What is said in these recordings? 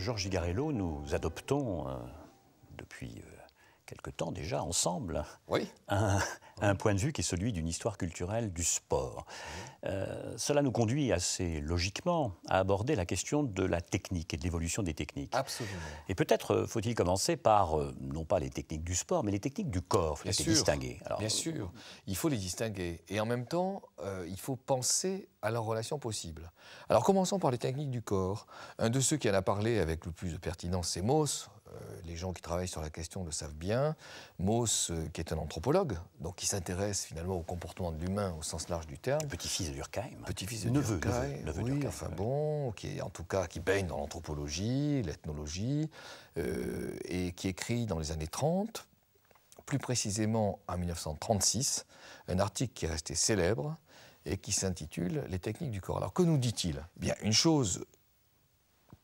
Georges Gigarello, nous adoptons euh, depuis euh, quelque temps déjà ensemble un, point de vue qui est celui d'une histoire culturelle du sport. Euh, cela nous conduit assez logiquement à aborder la question de la technique et de l'évolution des techniques. Absolument. Et peut-être euh, faut-il commencer par, euh, non pas les techniques du sport, mais les techniques du corps, il faut les distinguer. bien sûr, il faut les distinguer. Et en même temps, il faut penser à leur relation possible. Alors commençons par les techniques du corps. Un de ceux qui en a parlé avec le plus de pertinence, c'est Moss, euh, les gens qui travaillent sur la question le savent bien, Mauss, euh, qui est un anthropologue, donc qui s'intéresse finalement au comportement de l'humain au sens large du terme. Petit-fils de Durkheim. Petit-fils de Durkheim. Neveu, enfin bon, qui est en tout cas, qui baigne dans l'anthropologie, l'ethnologie, euh, et qui écrit dans les années 30, plus précisément en 1936, un article qui est resté célèbre et qui s'intitule Les techniques du corps. Alors que nous dit-il Bien, une chose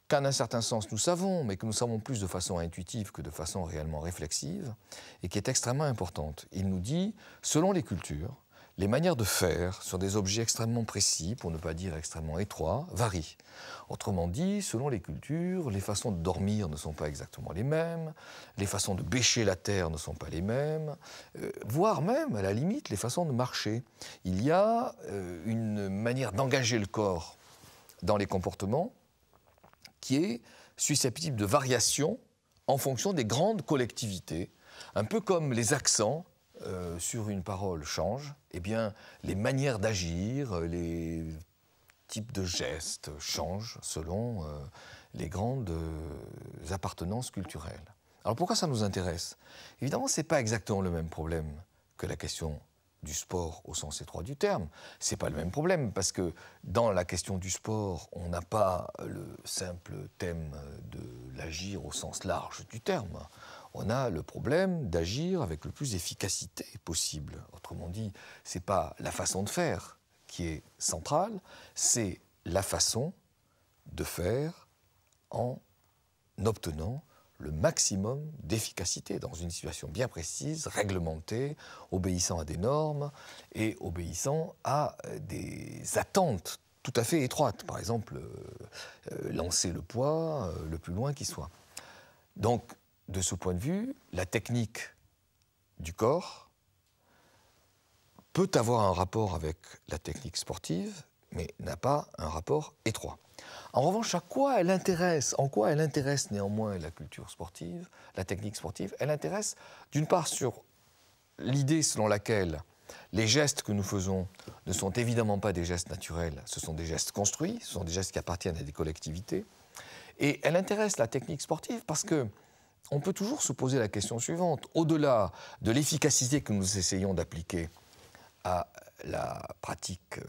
qu'en un certain sens nous savons, mais que nous savons plus de façon intuitive que de façon réellement réflexive, et qui est extrêmement importante. Il nous dit, selon les cultures, les manières de faire sur des objets extrêmement précis, pour ne pas dire extrêmement étroits, varient. Autrement dit, selon les cultures, les façons de dormir ne sont pas exactement les mêmes, les façons de bêcher la terre ne sont pas les mêmes, euh, voire même, à la limite, les façons de marcher. Il y a euh, une manière d'engager le corps dans les comportements qui est susceptible de variation en fonction des grandes collectivités, un peu comme les accents euh, sur une parole changent, eh bien, les manières d'agir, euh, les types de gestes changent selon euh, les grandes appartenances culturelles. Alors pourquoi ça nous intéresse Évidemment, ce n'est pas exactement le même problème que la question du sport au sens étroit du terme, c'est pas le même problème parce que dans la question du sport, on n'a pas le simple thème de l'agir au sens large du terme. On a le problème d'agir avec le plus d'efficacité possible. Autrement dit, c'est pas la façon de faire qui est centrale, c'est la façon de faire en obtenant le maximum d'efficacité dans une situation bien précise, réglementée, obéissant à des normes et obéissant à euh, des attentes tout à fait étroites. Par exemple, euh, euh, lancer le poids le plus loin qui soit. Donc, de ce point de vue, la technique du corps peut avoir un rapport avec la technique sportive, mais n'a pas un rapport étroit. En revanche, à quoi elle intéresse En quoi elle intéresse néanmoins la culture sportive, la technique sportive Elle intéresse d'une part sur l'idée selon laquelle les gestes que nous faisons ne sont évidemment pas des gestes naturels, ce sont des gestes construits, ce sont des gestes qui appartiennent à des collectivités. Et elle intéresse la technique sportive parce que on peut toujours se poser la question suivante au-delà de l'efficacité que nous essayons d'appliquer à la pratique euh,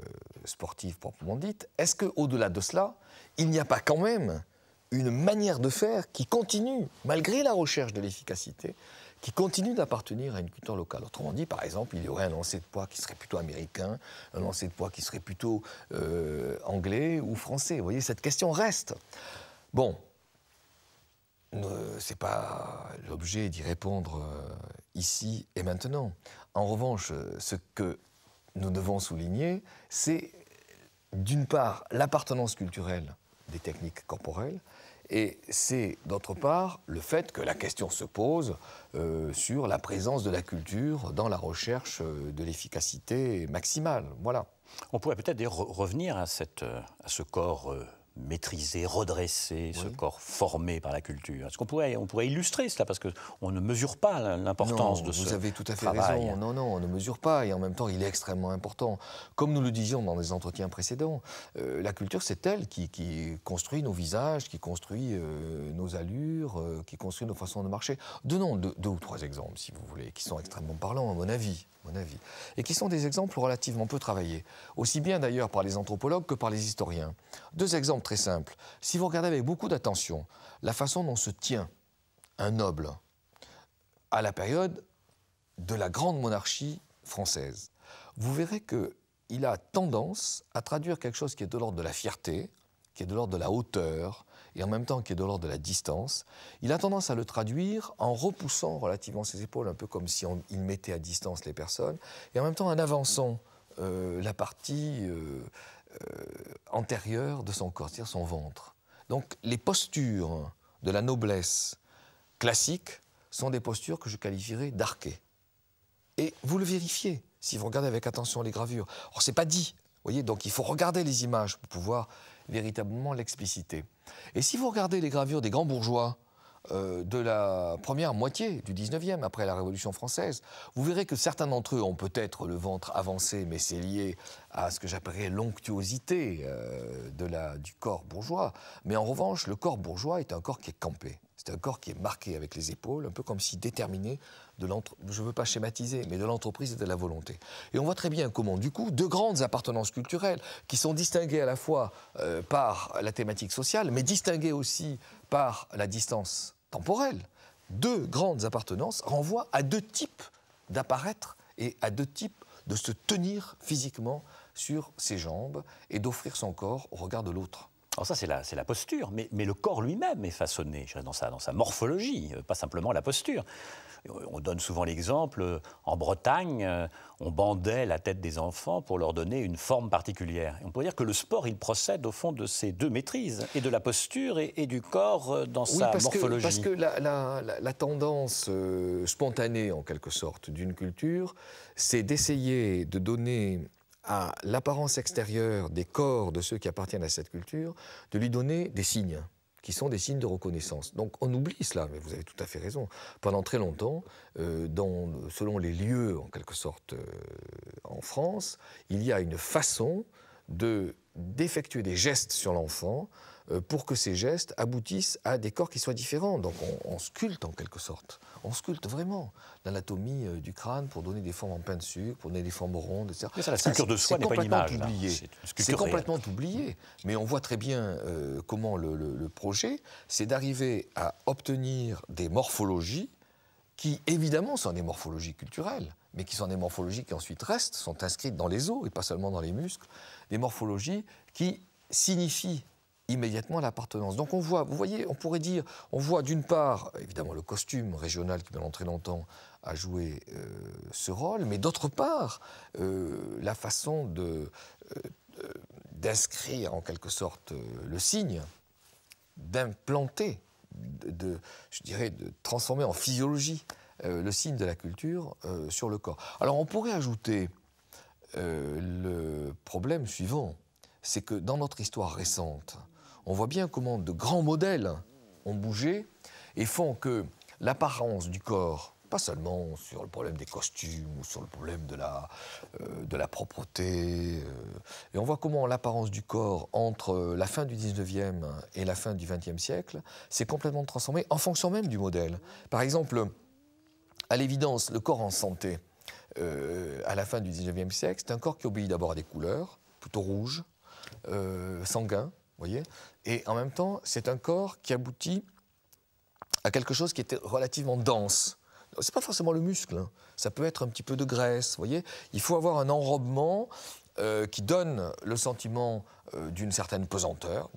sportive proprement dite, est-ce qu'au-delà de cela, il n'y a pas quand même une manière de faire qui continue, malgré la recherche de l'efficacité, qui continue d'appartenir à une culture locale. Autrement dit, par exemple, il y aurait un lancer de poids qui serait plutôt américain, un lancer de poids qui serait plutôt euh, anglais ou français. Vous voyez, cette question reste. Bon, ce c'est pas l'objet d'y répondre euh, ici et maintenant. En revanche, ce que nous devons souligner, c'est d'une part l'appartenance culturelle des techniques corporelles, et c'est d'autre part le fait que la question se pose euh, sur la présence de la culture dans la recherche euh, de l'efficacité maximale. Voilà. On pourrait peut-être revenir à, cette, euh, à, ce corps maîtriser, redresser ce corps formé par la culture Est-ce qu'on pourrait, on pourrait illustrer cela Parce qu'on ne mesure pas l'importance de ce Vous avez tout à fait raison. Non, non, on ne mesure pas. Et en même temps, il est extrêmement important. Comme nous le disions dans des entretiens précédents, euh, la culture, c'est elle qui, construit nos visages, qui construit euh, nos allures, euh, qui construit nos façons de marcher. Donnons deux, deux, ou trois exemples, si vous voulez, qui sont extrêmement parlants, à mon avis. À mon avis et qui sont des exemples relativement peu travaillés, aussi bien d'ailleurs par les anthropologues que par les historiens. Deux exemples très simple. Si vous regardez avec beaucoup d'attention la façon dont se tient un noble à la période de la grande monarchie française, vous verrez qu'il a tendance à traduire quelque chose qui est de l'ordre de la fierté, qui est de l'ordre de la hauteur, et en même temps qui est de l'ordre de la distance, il a tendance à le traduire en repoussant relativement ses épaules, un peu comme si on, il mettait à distance les personnes, et en même temps en avançant euh, la partie euh, euh, antérieure de son corps, c'est-à-dire son ventre. Donc les postures de la noblesse classique sont des postures que je qualifierais d'arquées. Et vous le vérifiez si vous regardez avec attention les gravures. Or, c'est pas dit, voyez, donc il faut regarder les images pour pouvoir véritablement l'expliciter. Et si vous regardez les gravures des grands bourgeois euh, de la première moitié du 19e, après la Révolution française. Vous verrez que certains d'entre eux ont peut-être le ventre avancé, mais c'est lié à ce que j'appellerais l'onctuosité euh, du corps bourgeois. Mais en revanche, le corps bourgeois est un corps qui est campé. C'est un corps qui est marqué avec les épaules, un peu comme si déterminé de je ne veux pas schématiser, mais de l'entreprise et de la volonté. Et on voit très bien comment, du coup, deux grandes appartenances culturelles qui sont distinguées à la fois euh, par la thématique sociale, mais distinguées aussi par la distance temporelle. Deux grandes appartenances renvoient à deux types d'apparaître et à deux types de se tenir physiquement sur ses jambes et d'offrir son corps au regard de l'autre. Alors ça, c'est la, la, posture, mais, le corps lui-même est façonné, dans sa morphologie, euh, pas simplement la posture. Euh, on donne souvent l'exemple, euh, en Bretagne, euh, on bandait la tête des enfants pour leur donner une forme particulière. on pourrait dire que le sport, il procède au fond de ces deux maîtrises, et de la posture et, du corps dans sa morphologie. parce que la, tendance spontanée, en quelque sorte, d'une culture, c'est d'essayer de donner à l'apparence extérieure des corps de ceux qui appartiennent à cette culture, de lui donner des signes qui sont des signes de reconnaissance. Donc on oublie cela, mais vous avez tout à fait raison. Pendant très longtemps, euh, selon les lieux en quelque sorte euh, en France, il y a une façon de d'effectuer des gestes sur l'enfant euh, pour que ces gestes aboutissent à des corps qui soient différents. Donc on, sculpte en quelque sorte. On sculpte vraiment l'anatomie euh, du crâne pour donner des formes en peinture, pour donner des formes rondes, etc. Mais la sculpture de soi n'est pas une image. C'est complètement oublié. Mais on voit très bien euh, comment le, le projet, c'est d'arriver à obtenir des morphologies qui évidemment sont des morphologies culturelles, mais qui sont des morphologies qui ensuite restent, sont inscrites dans les os et pas seulement dans les muscles, des morphologies qui signifient immédiatement l'appartenance. Donc on voit, vous voyez, on pourrait dire, on voit d'une part, évidemment, le costume régional qui dans très longtemps a joué euh, ce rôle, mais d'autre part, euh, la façon euh, d'inscrire en quelque sorte le signe, d'implanter, de, je dirais, de transformer en physiologie le signe de la culture sur le corps. Alors on pourrait ajouter le problème suivant, c'est que dans notre histoire récente, on voit bien comment de grands modèles ont bougé et font que l'apparence du corps, pas seulement sur le problème des costumes ou sur le problème de la, euh, de la propreté, euh, et on voit comment l'apparence du corps entre la fin du 19e et la fin du 20e siècle s'est complètement transformée en fonction même du modèle. Par exemple, à l'évidence, le corps en santé, euh, à la fin du 19e siècle, c'est un corps qui obéit d'abord à des couleurs, plutôt rouge, sanguin, voyez, et en même temps, c'est un corps qui aboutit à quelque chose qui était relativement dense. C'est pas forcément le muscle, hein. ça peut être un petit peu de graisse, vous voyez. Il faut avoir un enrobement euh, qui donne le sentiment euh, d'une certaine pesanteur,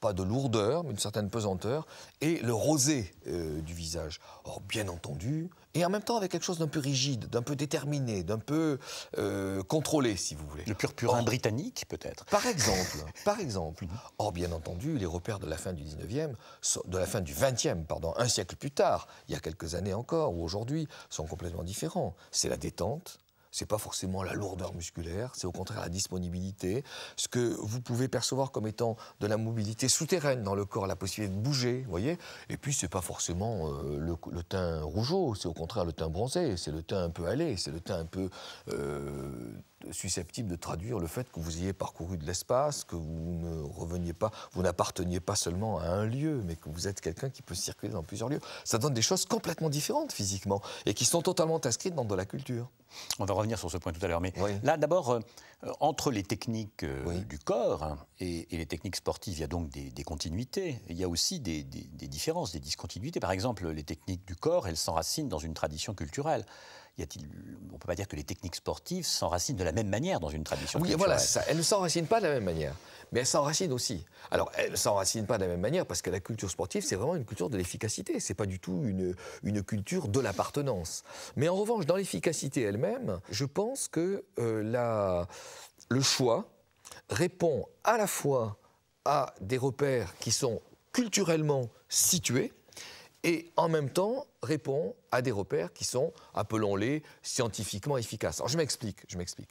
pas de lourdeur, mais une certaine pesanteur, et le rosé euh, du visage. Or, bien entendu, et en même temps avec quelque chose d'un peu rigide, d'un peu déterminé, d'un peu euh, contrôlé, si vous voulez. Le purpurin britannique, peut-être. Par exemple, par exemple. Or, bien entendu, les repères de la fin du 19e, de la fin du 20e, pardon, un siècle plus tard, il y a quelques années encore, ou aujourd'hui, sont complètement différents. C'est la détente, c'est pas forcément la lourdeur musculaire, c'est au contraire la disponibilité, ce que vous pouvez percevoir comme étant de la mobilité souterraine dans le corps, la possibilité de bouger, vous voyez. Et puis c'est pas forcément euh, le, teint rougeau, c'est au contraire le teint bronzé, c'est le teint un peu allé, c'est le teint un peu euh, susceptible de traduire le fait que vous ayez parcouru de l'espace, que vous ne reveniez pas, vous n'apparteniez pas seulement à un lieu, mais que vous êtes quelqu'un qui peut circuler dans plusieurs lieux. Ça donne des choses complètement différentes physiquement et qui sont totalement inscrites dans de la culture. On va revenir sur ce point tout à l'heure, mais là d'abord, euh, euh, entre les techniques euh, du corps hein, et, les techniques sportives, il y a donc des, continuités, il y a aussi des différences, des discontinuités. Par exemple, les techniques du corps, elles s'enracinent dans une tradition culturelle on ne peut pas dire que les techniques sportives s'enracinent de la même manière dans une tradition Oui, voilà, ça. Elles ne s'enracinent pas de la même manière, mais elles s'enracinent aussi. Alors, elles ne s'enracinent pas de la même manière parce que la culture sportive, c'est vraiment une culture de l'efficacité. Ce n'est pas du tout une, culture de l'appartenance. Mais en revanche, dans l'efficacité elle-même, je pense que euh, le choix répond à la fois à des repères qui sont culturellement situés, et en même temps répond à des repères qui sont, appelons-les, scientifiquement efficaces. Alors je m'explique, je m'explique.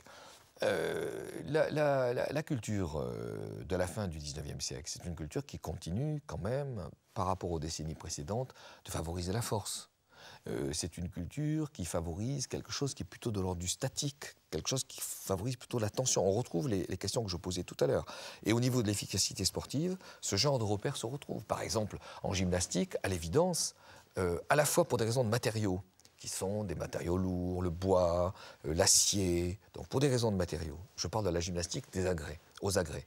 Euh, la, culture euh, de la fin du 19e siècle, c'est une culture qui continue quand même, par rapport aux décennies précédentes, de favoriser la force. Euh, c'est une culture qui favorise quelque chose qui est plutôt de l'ordre du statique, quelque chose qui favorise plutôt la tension. On retrouve les, questions que je posais tout à l'heure. Et au niveau de l'efficacité sportive, ce genre de repères se retrouve. Par exemple, en gymnastique, à l'évidence, euh, à la fois pour des raisons de matériaux, qui sont des matériaux lourds, le bois, euh, l'acier, donc pour des raisons de matériaux. Je parle de la gymnastique des agrès, aux agrès.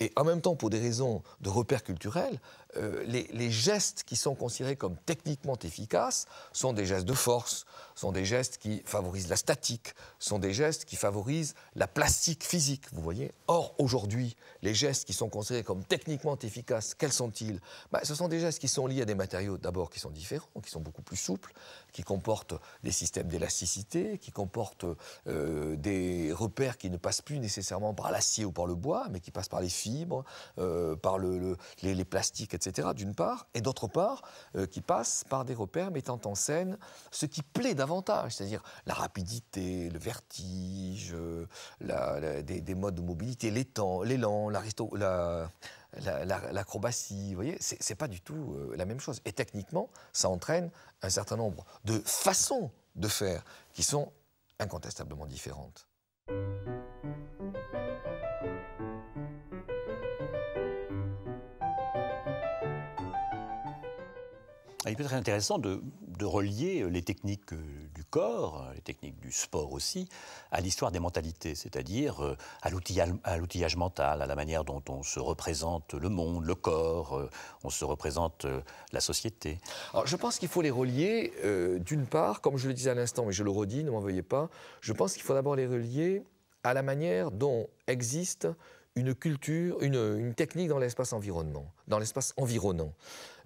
Et en même temps, pour des raisons de repères culturels, euh, les, gestes qui sont considérés comme techniquement efficaces sont des gestes de force, sont des gestes qui favorisent la statique, sont des gestes qui favorisent la plastique physique, vous voyez. Or, aujourd'hui, les gestes qui sont considérés comme techniquement efficaces, quels sont-ils bah, Ce sont des gestes qui sont liés à des matériaux d'abord qui sont différents, qui sont beaucoup plus souples, qui comportent des systèmes d'élasticité, qui comportent euh, des repères qui ne passent plus nécessairement par l'acier ou par le bois, mais qui passent par les fibres, euh, par les plastiques, etc d'une part, et d'autre part, euh, qui passe par des repères mettant en scène ce qui plaît davantage, c'est-à-dire la rapidité, le vertige, euh, des, modes de mobilité, l'élan, l'acrobatie, la, vous voyez, c'est pas du tout euh, la même chose. Et techniquement, ça entraîne un certain nombre de façons de faire qui sont incontestablement différentes. Ah, il peut être intéressant de, relier euh, les techniques euh, du corps, euh, les techniques du sport aussi, à l'histoire des mentalités, c'est-à-dire à, l'outillage mental, à la manière dont on se représente le monde, le corps, on se représente la société. Alors, je pense qu'il faut les relier, d'une part, comme je le disais à l'instant, mais je le redis, ne m'en veuillez pas, je pense qu'il faut d'abord les relier à la manière dont existe une culture, une, technique dans l'espace environnement, dans l'espace environnant.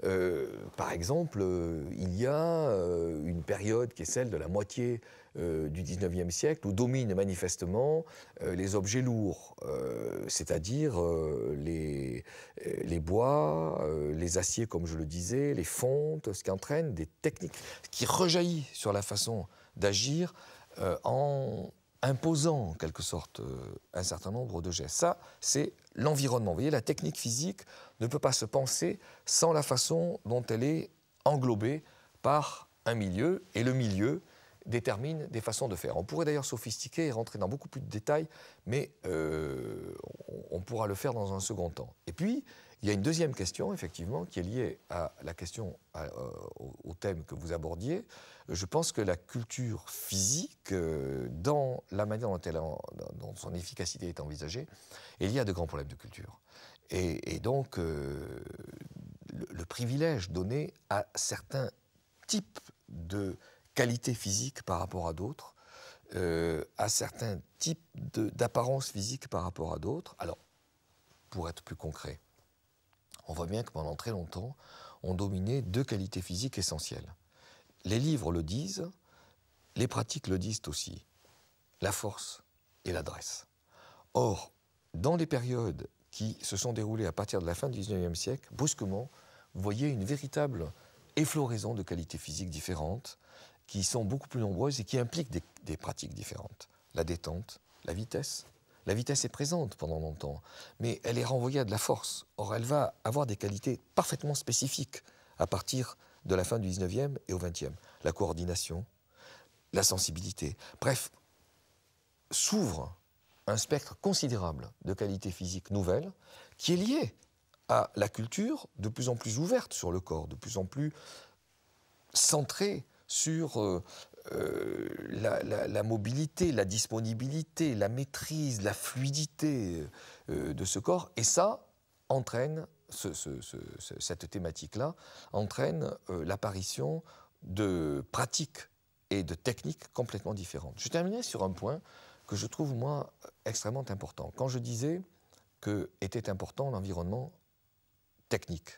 Euh, par exemple, euh, il y a euh, une période qui est celle de la moitié du 19e siècle où dominent manifestement les objets lourds, c'est-à-dire les, les, bois, les aciers comme je le disais, les fontes, ce qui entraîne des techniques, qui rejaillit sur la façon d'agir en imposant en quelque sorte euh, un certain nombre de gestes. Ça, c'est l'environnement. Vous voyez, la technique physique ne peut pas se penser sans la façon dont elle est englobée par un milieu, et le milieu détermine des façons de faire. On pourrait d'ailleurs sophistiquer et rentrer dans beaucoup plus de détails, mais euh, on pourra le faire dans un second temps. Et puis, il y a une deuxième question, effectivement, qui est liée à la question, euh, au, thème que vous abordiez. Je pense que la culture physique, euh, dans la manière dont, elle dont, son efficacité est envisagée, est liée à de grands problèmes de culture. Et, donc, euh, le, privilège donné à certains types de qualités physiques par rapport à d'autres, à certains types d'apparence physique par rapport à d'autres. Alors, pour être plus concret, on voit bien que pendant très longtemps, on dominait deux qualités physiques essentielles. Les livres le disent, les pratiques le disent aussi, la force et l'adresse. Or, dans les périodes qui se sont déroulées à partir de la fin du XIXe siècle, brusquement, vous voyez une véritable effloraison de qualités physiques différentes, qui sont beaucoup plus nombreuses et qui impliquent des pratiques différentes. La détente, la vitesse, la vitesse est présente pendant longtemps, mais elle est renvoyée à de la force. Or, elle va avoir des qualités parfaitement spécifiques à partir de la fin du 19e et au 20e. La coordination, la sensibilité, bref, s'ouvre un spectre considérable de qualités physiques nouvelles qui est lié à la culture de plus en plus ouverte sur le corps, de plus en plus centrée sur euh, euh, la, mobilité, la disponibilité, la maîtrise, la fluidité euh, de ce corps. Et ça entraîne, cette thématique-là, entraîne euh, l'apparition de pratiques et de techniques complètement différentes. Je terminais sur un point que je trouve, moi, extrêmement important. Quand je disais que était important l'environnement technique,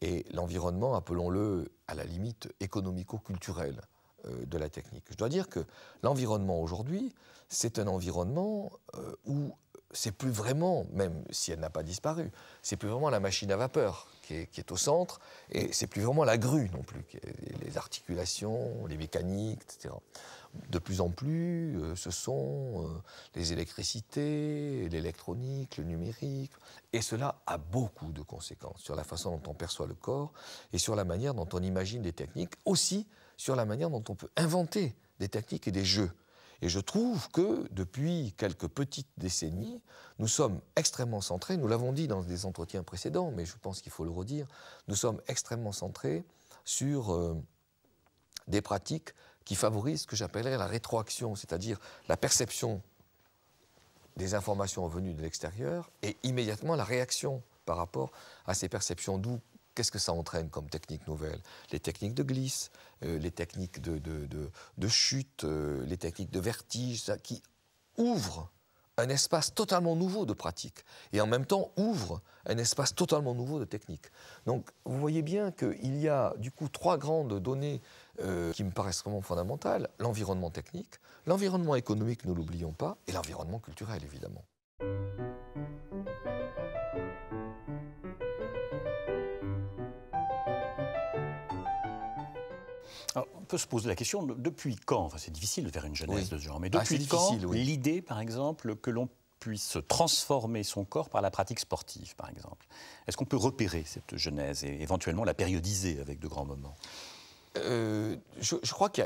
et l'environnement, appelons-le à la limite économico-culturel, euh, de la technique. Je dois dire que l'environnement aujourd'hui, c'est un environnement euh, où c'est plus vraiment, même si elle n'a pas disparu, c'est plus vraiment la machine à vapeur qui est, au centre, et c'est plus vraiment la grue non plus, les articulations, les mécaniques, etc. De plus en plus, euh, ce sont les électricités, l'électronique, le numérique, et cela a beaucoup de conséquences sur la façon dont on perçoit le corps et sur la manière dont on imagine des techniques, aussi sur la manière dont on peut inventer des techniques et des jeux. Et je trouve que depuis quelques petites décennies, nous sommes extrêmement centrés, nous l'avons dit dans des entretiens précédents, mais je pense qu'il faut le redire, nous sommes extrêmement centrés sur euh, des pratiques qui favorisent ce que j'appellerais la rétroaction, c'est-à-dire la perception des informations venues de l'extérieur et immédiatement la réaction par rapport à ces perceptions, d'où Qu'est-ce que ça entraîne comme technique nouvelle Les techniques de glisse, euh, les techniques de, de, de, chute, euh, les techniques de vertige, ça, qui ouvrent un espace totalement nouveau de pratique et en même temps ouvrent un espace totalement nouveau de technique. Donc vous voyez bien qu'il y a du coup trois grandes données euh, qui me paraissent vraiment fondamentales. L'environnement technique, l'environnement économique, ne l'oublions pas, et l'environnement culturel évidemment. peut se poser la question depuis quand, enfin c'est difficile de faire une jeunesse de ce genre, mais depuis ah, quand l'idée, par exemple, que l'on puisse transformer son corps par la pratique sportive, par exemple Est-ce qu'on peut repérer cette genèse et éventuellement la périodiser avec de grands moments euh, je, crois qu'il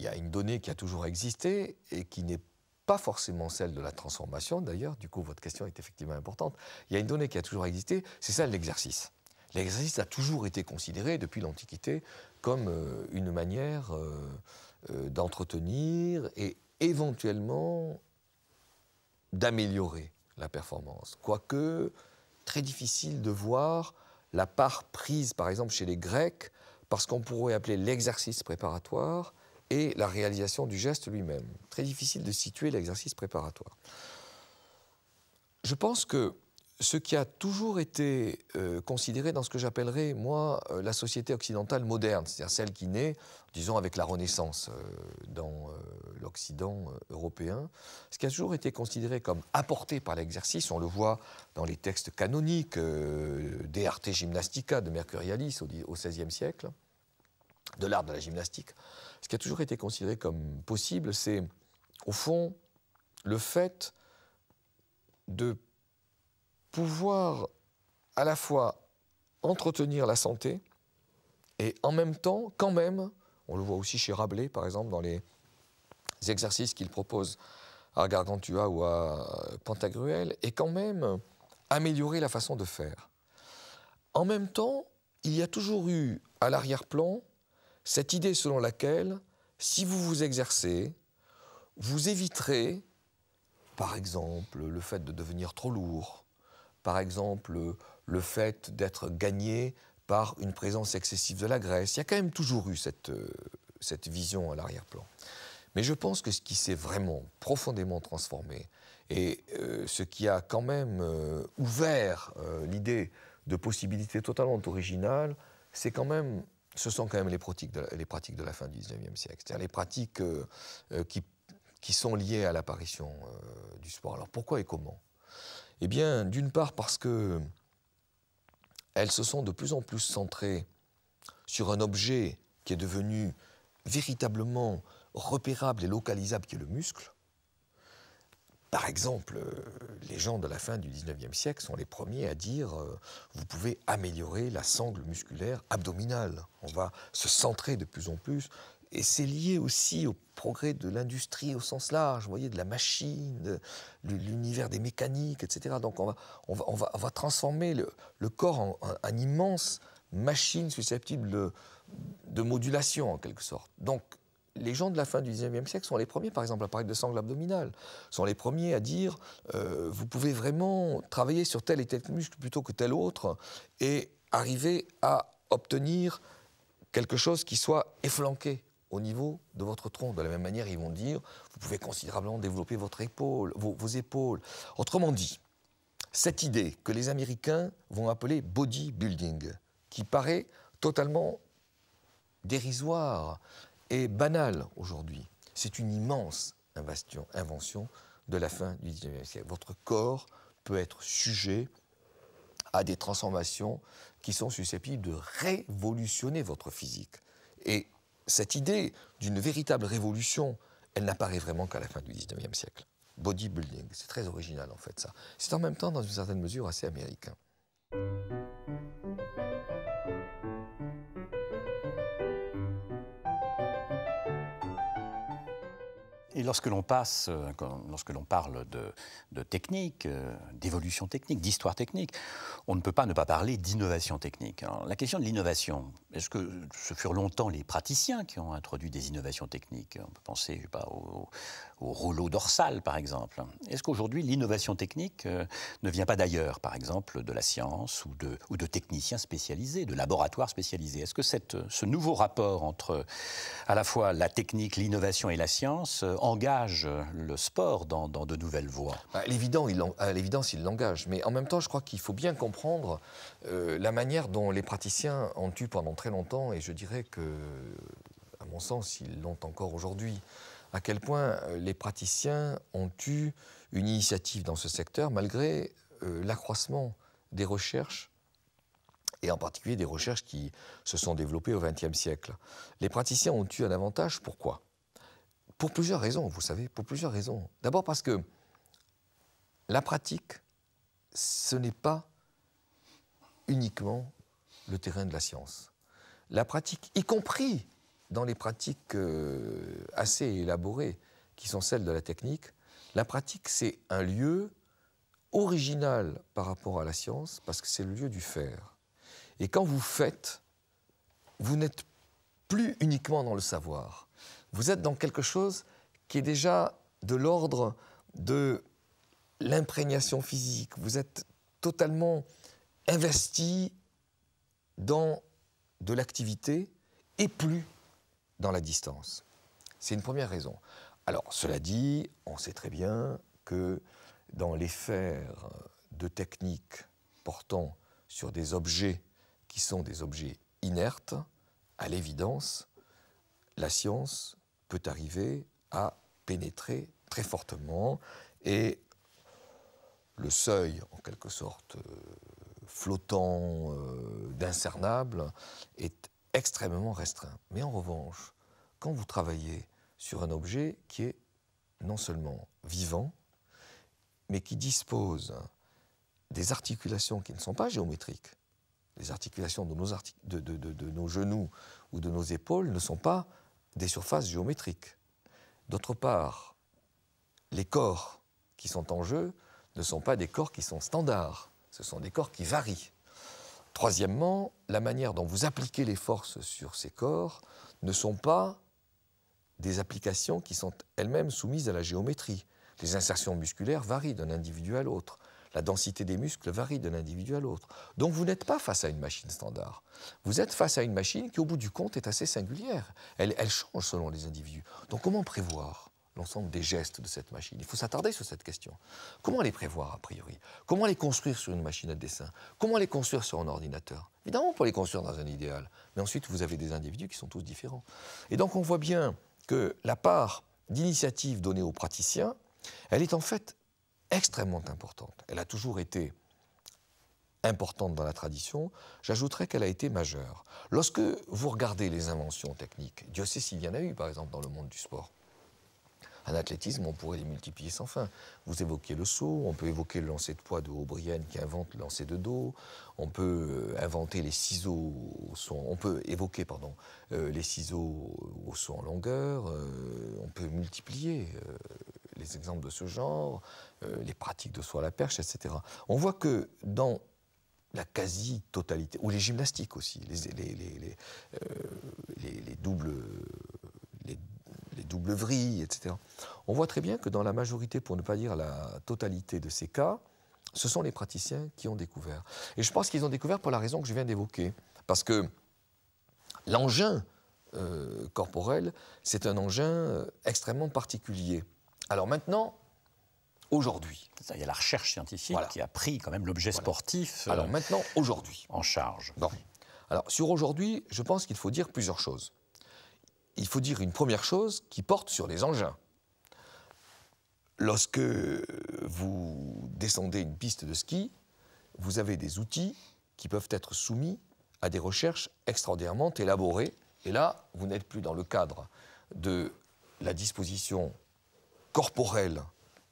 y, a une donnée qui a toujours existé et qui n'est pas forcément celle de la transformation d'ailleurs, du coup votre question est effectivement importante. Il y a une donnée qui a toujours existé, c'est celle de l'exercice. L'exercice a toujours été considéré, depuis l'Antiquité, comme euh, une manière euh, euh, d'entretenir et éventuellement d'améliorer la performance. Quoique très difficile de voir la part prise, par exemple, chez les Grecs, parce qu'on pourrait appeler l'exercice préparatoire et la réalisation du geste lui-même. Très difficile de situer l'exercice préparatoire. Je pense que ce qui a toujours été euh, considéré dans ce que j'appellerais, moi, euh, la société occidentale moderne, c'est-à-dire celle qui naît, disons, avec la Renaissance euh, dans l'Occident européen, ce qui a toujours été considéré comme apporté par l'exercice, on le voit dans les textes canoniques des Arte Gymnastica de Mercurialis au XVIe siècle, de l'art de la gymnastique, ce qui a toujours été considéré comme possible, c'est, au fond, le fait de pouvoir à la fois entretenir la santé et en même temps, quand même, on le voit aussi chez Rabelais, par exemple, dans les exercices qu'il propose à Gargantua ou à Pantagruel, et quand même améliorer la façon de faire. En même temps, il y a toujours eu à l'arrière-plan cette idée selon laquelle, si vous vous exercez, vous éviterez, par exemple, le fait de devenir trop lourd, par exemple le fait d'être gagné par une présence excessive de la Grèce. Il y a quand même toujours eu cette, euh, cette vision à l'arrière-plan. Mais je pense que ce qui s'est vraiment profondément transformé et euh, ce qui a quand même euh, ouvert l'idée de possibilités totalement originales, c'est quand même, ce sont quand même les pratiques de la, les pratiques de la fin du 19e siècle, c'est-à-dire les pratiques qui, qui, sont liées à l'apparition du sport. Alors pourquoi et comment eh bien, d'une part parce que elles se sont de plus en plus centrées sur un objet qui est devenu véritablement repérable et localisable, qui est le muscle. Par exemple, les gens de la fin du 19e siècle sont les premiers à dire euh, vous pouvez améliorer la sangle musculaire abdominale. On va se centrer de plus en plus et c'est lié aussi au progrès de l'industrie au sens large, vous voyez, de la machine, de l'univers des mécaniques, etc. Donc on va, on va, va, transformer le, corps en, une immense machine susceptible de, modulation en quelque sorte. Donc les gens de la fin du 19e siècle sont les premiers, par exemple, à parler de sangle abdominale, sont les premiers à dire euh, vous pouvez vraiment travailler sur tel et tel muscle plutôt que tel autre et arriver à obtenir quelque chose qui soit efflanqué au niveau de votre tronc. De la même manière, ils vont dire, vous pouvez considérablement développer votre épaule, vos, épaules. Autrement dit, cette idée que les Américains vont appeler bodybuilding, qui paraît totalement dérisoire et banale aujourd'hui, c'est une immense invention, de la fin du 19e siècle. Votre corps peut être sujet à des transformations qui sont susceptibles de révolutionner votre physique. Et cette idée d'une véritable révolution, elle n'apparaît vraiment qu'à la fin du 19e siècle. Bodybuilding, c'est très original en fait ça. C'est en même temps dans une certaine mesure assez américain. Et lorsque l'on passe, euh, lorsque l'on parle de, technique, euh, d'évolution technique, d'histoire technique, on ne peut pas ne pas parler d'innovation technique. la question de l'innovation, est-ce que ce furent longtemps les praticiens qui ont introduit des innovations techniques On peut penser, au, au rouleau dorsal, par exemple. Est-ce qu'aujourd'hui, l'innovation technique euh, ne vient pas d'ailleurs, par exemple, de la science ou de, ou de techniciens spécialisés, de laboratoires spécialisés Est-ce que cette, ce nouveau rapport entre à la fois la technique, l'innovation et la science engage euh, le sport dans, de nouvelles voies. Bah, à l'évidence, il l'engage. Mais en même temps, je crois qu'il faut bien comprendre euh, la manière dont les praticiens ont eu pendant très longtemps, et je dirais que, à mon sens, ils l'ont encore aujourd'hui, à quel point euh, les praticiens ont eu une initiative dans ce secteur malgré l'accroissement des recherches et en particulier des recherches qui se sont développées au XXe siècle. Les praticiens ont eu un avantage, pourquoi pour plusieurs raisons, vous savez, pour plusieurs raisons. D'abord parce que la pratique, ce n'est pas uniquement le terrain de la science. La pratique, y compris dans les pratiques euh, assez élaborées qui sont celles de la technique, la pratique, c'est un lieu original par rapport à la science parce que c'est le lieu du faire. Et quand vous faites, vous n'êtes plus uniquement dans le savoir, vous êtes dans quelque chose qui est déjà de l'ordre de l'imprégnation physique. Vous êtes totalement investi dans de l'activité et plus dans la distance. C'est une première raison. Alors, cela dit, on sait très bien que dans les fers de techniques portant sur des objets qui sont des objets inertes, à l'évidence, la science peut arriver à pénétrer très fortement et le seuil, en quelque sorte, euh, flottant, euh, d'incernable, est extrêmement restreint. Mais en revanche, quand vous travaillez sur un objet qui est non seulement vivant, mais qui dispose des articulations qui ne sont pas géométriques, les articulations de nos, de, de nos genoux ou de nos épaules ne sont pas des surfaces géométriques. D'autre part, les corps qui sont en jeu ne sont pas des corps qui sont standards, ce sont des corps qui varient. Troisièmement, la manière dont vous appliquez les forces sur ces corps ne sont pas des applications qui sont elles-mêmes soumises à la géométrie. Les insertions musculaires varient d'un individu à l'autre. La densité des muscles varie d'un individu à l'autre. Donc vous n'êtes pas face à une machine standard. Vous êtes face à une machine qui, au bout du compte, est assez singulière. Elle, elle change selon les individus. Donc comment prévoir l'ensemble des gestes de cette machine. Il faut s'attarder sur cette question. Comment les prévoir a priori Comment les construire sur une machine à dessin Comment les construire sur un ordinateur Évidemment, pour les construire dans un idéal. Mais ensuite, vous avez des individus qui sont tous différents. Et donc, on voit bien que la part d'initiative donnée aux praticiens, elle est en fait extrêmement importante. Elle a toujours été importante dans la tradition, j'ajouterais qu'elle a été majeure. Lorsque vous regardez les inventions techniques, Dieu sait s'il y en a eu par exemple dans le monde du sport, un athlétisme, on pourrait les multiplier sans fin. Vous évoquez le saut, on peut évoquer le lancer de poids de O'Brien qui invente le lancer de dos, on peut euh, inventer les ciseaux on peut évoquer pardon, euh, les ciseaux au saut en longueur, euh, on peut multiplier les exemples de ce genre, les pratiques de saut à la perche, etc. On voit que dans la quasi-totalité, ou les gymnastiques aussi, les, les, les doubles double vrille, etc. On voit très bien que dans la majorité, pour ne pas dire la totalité de ces cas, ce sont les praticiens qui ont découvert. Et je pense qu'ils ont découvert pour la raison que je viens d'évoquer. Parce que l'engin euh, corporel, c'est un engin euh, extrêmement particulier. Alors maintenant, aujourd'hui. Il y a la recherche scientifique qui a pris quand même l'objet sportif. Alors euh, maintenant, aujourd'hui. En charge. Alors sur aujourd'hui, je pense qu'il faut dire plusieurs choses il faut dire une première chose qui porte sur les engins. Lorsque vous descendez une piste de ski, vous avez des outils qui peuvent être soumis à des recherches extraordinairement élaborées. Et là, vous n'êtes plus dans le cadre de la disposition corporelle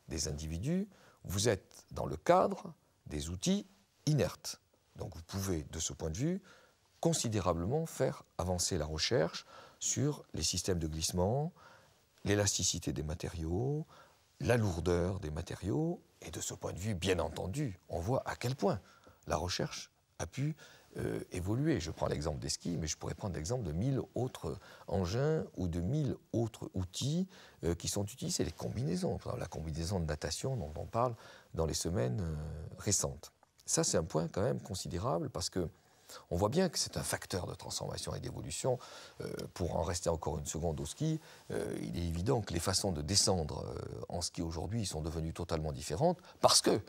des individus, vous êtes dans le cadre des outils inertes. Donc vous pouvez, de ce point de vue, considérablement faire avancer la recherche sur les systèmes de glissement, l'élasticité des matériaux, la lourdeur des matériaux, et de ce point de vue, bien entendu, on voit à quel point la recherche a pu euh, évoluer. Je prends l'exemple des skis, mais je pourrais prendre l'exemple de mille autres engins ou de mille autres outils euh, qui sont utilisés, les combinaisons, la combinaison de natation dont on parle dans les semaines euh, récentes. Ça, c'est un point quand même considérable parce que on voit bien que c'est un facteur de transformation et d'évolution. Euh, pour en rester encore une seconde au ski, euh, il est évident que les façons de descendre euh, en ski aujourd'hui sont devenues totalement différentes parce que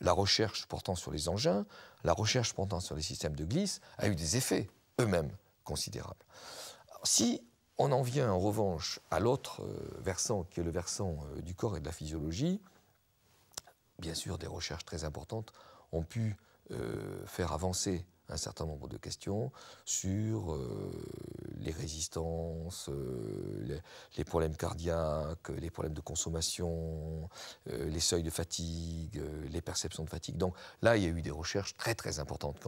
la recherche portant sur les engins, la recherche portant sur les systèmes de glisse a eu des effets eux-mêmes considérables. si on en vient en revanche à l'autre versant qui est le versant du corps et de la physiologie, bien sûr des recherches très importantes ont pu faire avancer un certain nombre de questions sur euh, les résistances, euh, les, problèmes cardiaques, les problèmes de consommation, euh, les seuils de fatigue, les perceptions de fatigue. Donc là, il y a eu des recherches très très importantes qui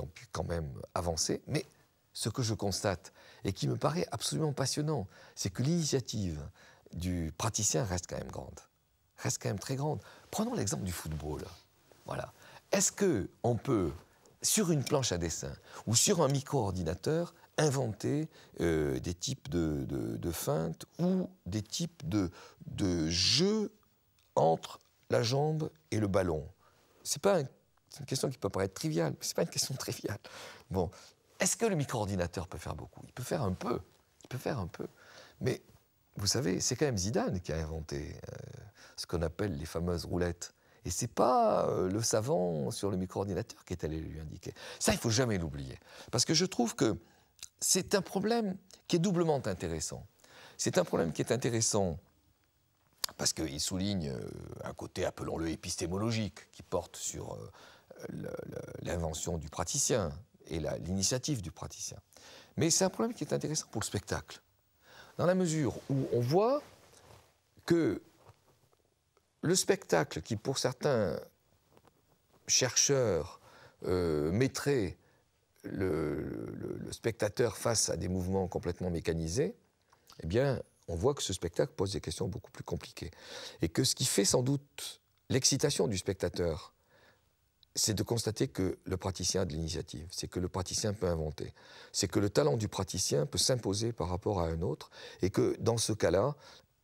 ont pu, quand même avancer. Mais ce que je constate et qui me paraît absolument passionnant, c'est que l'initiative du praticien reste quand même grande, reste quand même très grande. Prenons l'exemple du football. Voilà. Est-ce que on peut sur une planche à dessin ou sur un micro-ordinateur, inventer euh, des types de, de, feintes ou des types de, de jeux entre la jambe et le ballon. C'est pas une question qui peut paraître triviale, mais c'est pas une question triviale. Bon, est-ce que le micro-ordinateur peut faire beaucoup Il peut faire un peu, il peut faire un peu. Mais vous savez, c'est quand même Zidane qui a inventé euh, ce qu'on appelle les fameuses roulettes. Et c'est pas euh, le savant sur le micro-ordinateur qui est allé lui indiquer. Ça, il faut jamais l'oublier. Parce que je trouve que c'est un problème qui est doublement intéressant. C'est un problème qui est intéressant parce qu'il souligne euh, un côté, appelons-le épistémologique, qui porte sur euh, l'invention du praticien et l'initiative du praticien. Mais c'est un problème qui est intéressant pour le spectacle, dans la mesure où on voit que le spectacle qui, pour certains chercheurs, euh, mettrait le, spectateur face à des mouvements complètement mécanisés, eh bien, on voit que ce spectacle pose des questions beaucoup plus compliquées. Et que ce qui fait sans doute l'excitation du spectateur, c'est de constater que le praticien a de l'initiative, c'est que le praticien peut inventer, c'est que le talent du praticien peut s'imposer par rapport à un autre, et que dans ce cas-là,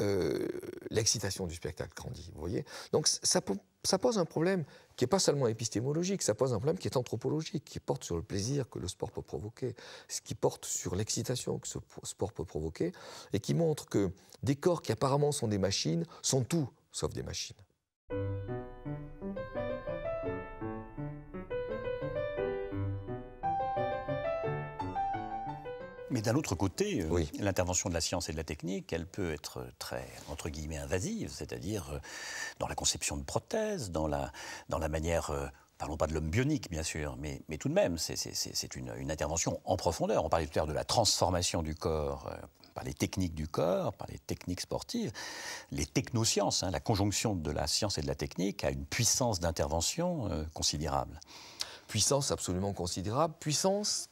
euh, l'excitation du spectacle grandit. Vous voyez Donc ça, ça, pose un problème qui n'est pas seulement épistémologique, ça pose un problème qui est anthropologique, qui porte sur le plaisir que le sport peut provoquer, ce qui porte sur l'excitation que ce sport peut provoquer, et qui montre que des corps qui apparemment sont des machines sont tout sauf des machines. Mais d'un autre côté, euh, l'intervention de la science et de la technique, elle peut être très, entre guillemets, invasive, c'est-à-dire euh, dans la conception de prothèses, dans la, dans la manière euh, parlons pas de l'homme bionique, bien sûr, mais, mais tout de même, c'est une, une, intervention en profondeur. On parlait tout à l'heure de la transformation du corps par les techniques du corps, par les techniques sportives. Les technosciences, hein, la conjonction de la science et de la technique, a une puissance d'intervention considérable. Puissance absolument considérable, puissance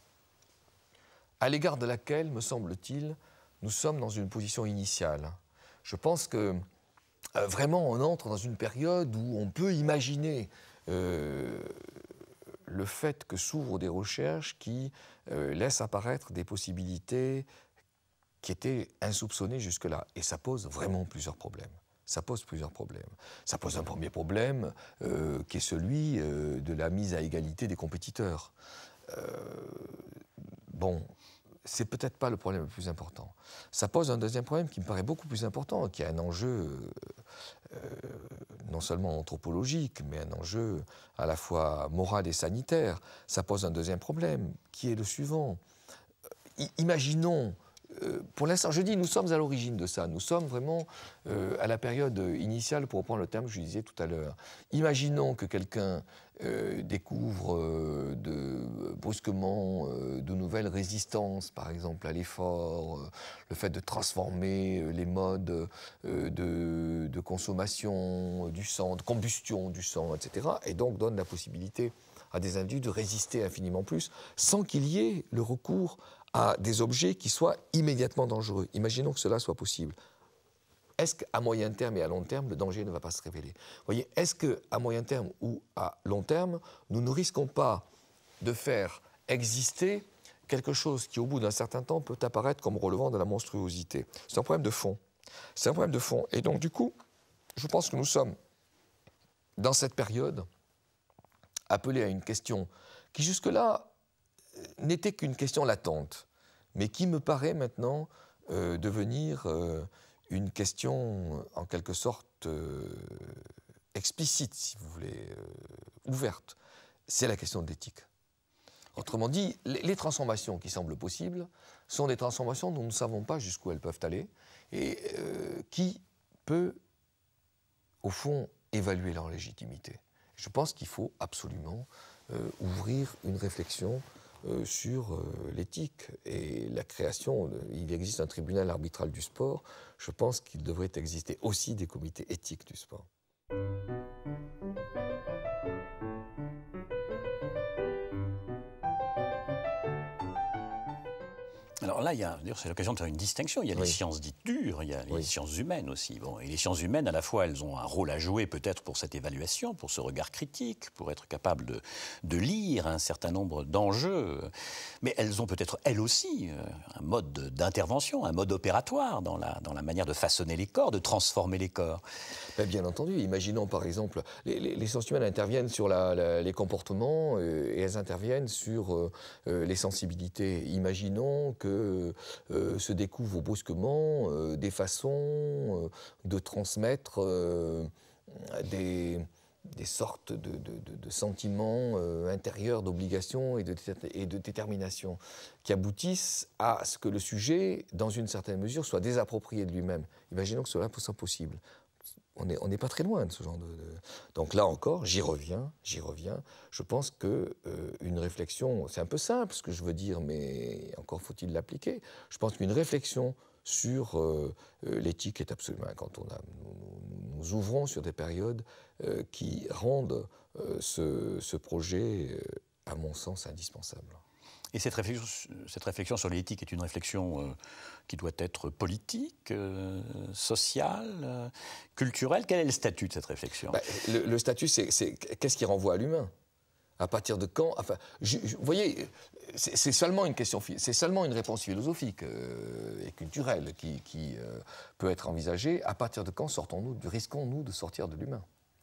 à l'égard de laquelle, me semble-t-il, nous sommes dans une position initiale. Je pense que euh, vraiment on entre dans une période où on peut imaginer euh, le fait que s'ouvrent des recherches qui euh, laissent apparaître des possibilités qui étaient insoupçonnées jusque-là. Et ça pose vraiment plusieurs problèmes. Ça pose plusieurs problèmes. Ça pose un premier problème qui est celui de la mise à égalité des compétiteurs bon, c'est peut-être pas le problème le plus important. Ça pose un deuxième problème qui me paraît beaucoup plus important, qui a un enjeu euh, euh, non seulement anthropologique, mais un enjeu à la fois moral et sanitaire. Ça pose un deuxième problème, qui est le suivant. imaginons euh, pour l'instant, je dis, nous sommes à l'origine de ça. Nous sommes vraiment euh, à la période initiale, pour reprendre le terme que je disais tout à l'heure. Imaginons que quelqu'un euh, découvre brusquement de nouvelles résistances, par exemple à l'effort, le fait de transformer les modes de, de, consommation du sang, de combustion du sang, etc. Et donc donne la possibilité à des individus de résister infiniment plus sans qu'il y ait le recours à des objets qui soient immédiatement dangereux. Imaginons que cela soit possible. Est-ce qu'à moyen terme et à long terme, le danger ne va pas se révéler voyez, est-ce qu'à moyen terme ou à long terme, nous ne risquons pas de faire exister quelque chose qui, au bout d'un certain temps, peut apparaître comme relevant de la monstruosité C'est un problème de fond. C'est un problème de fond. Et donc, du coup, je pense que nous sommes, dans cette période, appelés à une question qui, jusque-là, n'était qu'une question latente, mais qui me paraît maintenant euh, devenir euh, une question en quelque sorte euh, explicite, si vous voulez, ouverte. C'est la question de l'éthique. Autrement dit, les transformations qui semblent possibles sont des transformations dont nous ne savons pas jusqu'où elles peuvent aller et qui peut, au fond, évaluer leur légitimité. Je pense qu'il faut absolument ouvrir une réflexion euh, sur euh, l'éthique et la création. il existe un tribunal arbitral du sport. Je pense qu'il devrait exister aussi des comités éthiques du sport. alors là, c'est l'occasion de faire une distinction. Il y a les sciences dites dures, il y a les sciences humaines aussi. Bon, et les sciences humaines, à la fois, elles ont un rôle à jouer peut-être pour cette évaluation, pour ce regard critique, pour être capable de, de lire un certain nombre d'enjeux. Mais elles ont peut-être, elles aussi, euh, un mode d'intervention, un mode opératoire dans la, dans la manière de façonner les corps, de transformer les corps. Ben, bien entendu. Imaginons, par exemple, les, les, sciences humaines interviennent sur les comportements euh, et elles interviennent sur euh, les sensibilités. Imaginons que euh, euh, se découvrent brusquement euh, des façons de transmettre des, sortes de, sentiments intérieurs, d'obligation et, et de, détermination, qui aboutissent à ce que le sujet, dans une certaine mesure, soit désapproprié de lui-même. Imaginons que cela soit possible on n'est pas très loin de ce genre de, Donc là encore, j'y reviens, j'y reviens. Je pense que euh, une réflexion, c'est un peu simple ce que je veux dire, mais encore faut-il l'appliquer. Je pense qu'une réflexion sur euh, euh, l'éthique est absolument incontournable. Nous, nous, ouvrons sur des périodes qui rendent ce, ce, projet, à mon sens, indispensable. Et cette réflexion, cette réflexion sur l'éthique est une réflexion qui doit être politique, euh, sociale, euh, culturelle. Quel est le statut de cette réflexion bah, le, statut, c'est qu'est-ce qui renvoie à l'humain À partir de quand Enfin, vous voyez, c'est seulement une question, c'est seulement une réponse philosophique euh, et culturelle qui, peut être envisagée. À partir de quand sortons-nous, risquons-nous de sortir de l'humain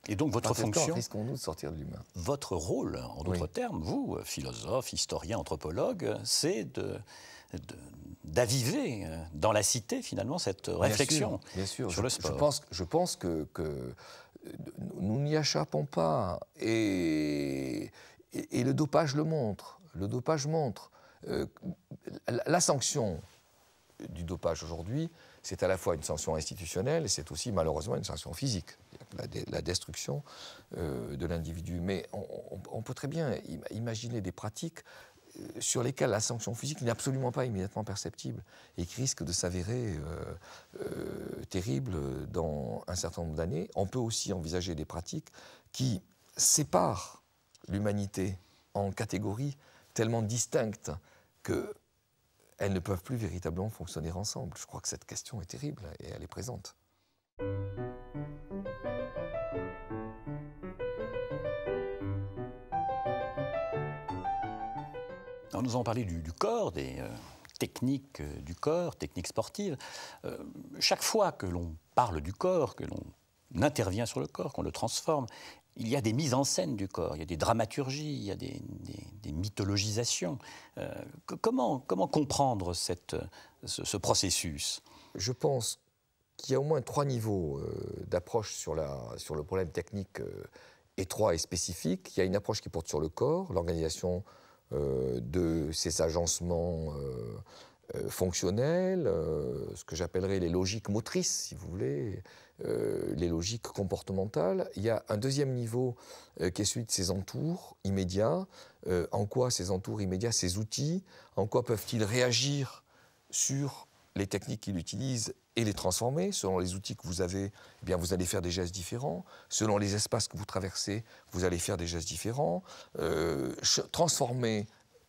et donc votre fonction, risquons-nous de sortir de l'humain Votre rôle, en d'autres termes, vous, philosophe, historien, anthropologue, c'est de d'aviver euh, dans la cité finalement cette réflexion sur le sport. Je pense, je pense que, euh, nous n'y échappons pas et, le dopage le montre. Le dopage montre. Euh, la, sanction du dopage aujourd'hui, c'est à la fois une sanction institutionnelle et c'est aussi malheureusement une sanction physique, la, destruction de l'individu. Mais on, peut très bien imaginer des pratiques sur lesquels la sanction physique n'est absolument pas immédiatement perceptible et qui risque de s'avérer euh, euh, terrible dans un certain nombre d'années. On peut aussi envisager des pratiques qui séparent l'humanité en catégories tellement distinctes que elles ne peuvent plus véritablement fonctionner ensemble. Je crois que cette question est terrible et elle est présente. On nous avons parlé du, corps, des euh, techniques euh, du corps, techniques sportives. Euh, chaque fois que l'on parle du corps, que l'on intervient sur le corps, qu'on le transforme, il y a des mises en scène du corps, il y a des dramaturgies, il y a des, mythologisations. comment, comment comprendre cette, ce, processus Je pense qu'il y a au moins trois niveaux d'approche sur, sur le problème technique étroit et spécifique. Il y a une approche qui porte sur le corps, l'organisation euh, de ces agencements euh, euh, fonctionnels, ce que j'appellerais les logiques motrices, si vous voulez, les logiques comportementales. Il y a un deuxième niveau qui est celui de ces entours immédiats. en quoi ces entours immédiats, ces outils, en quoi peuvent-ils réagir sur les techniques qu'il utilise et les transformer. Selon les outils que vous avez, eh bien, vous allez faire des gestes différents. Selon les espaces que vous traversez, vous allez faire des gestes différents. Euh, transformer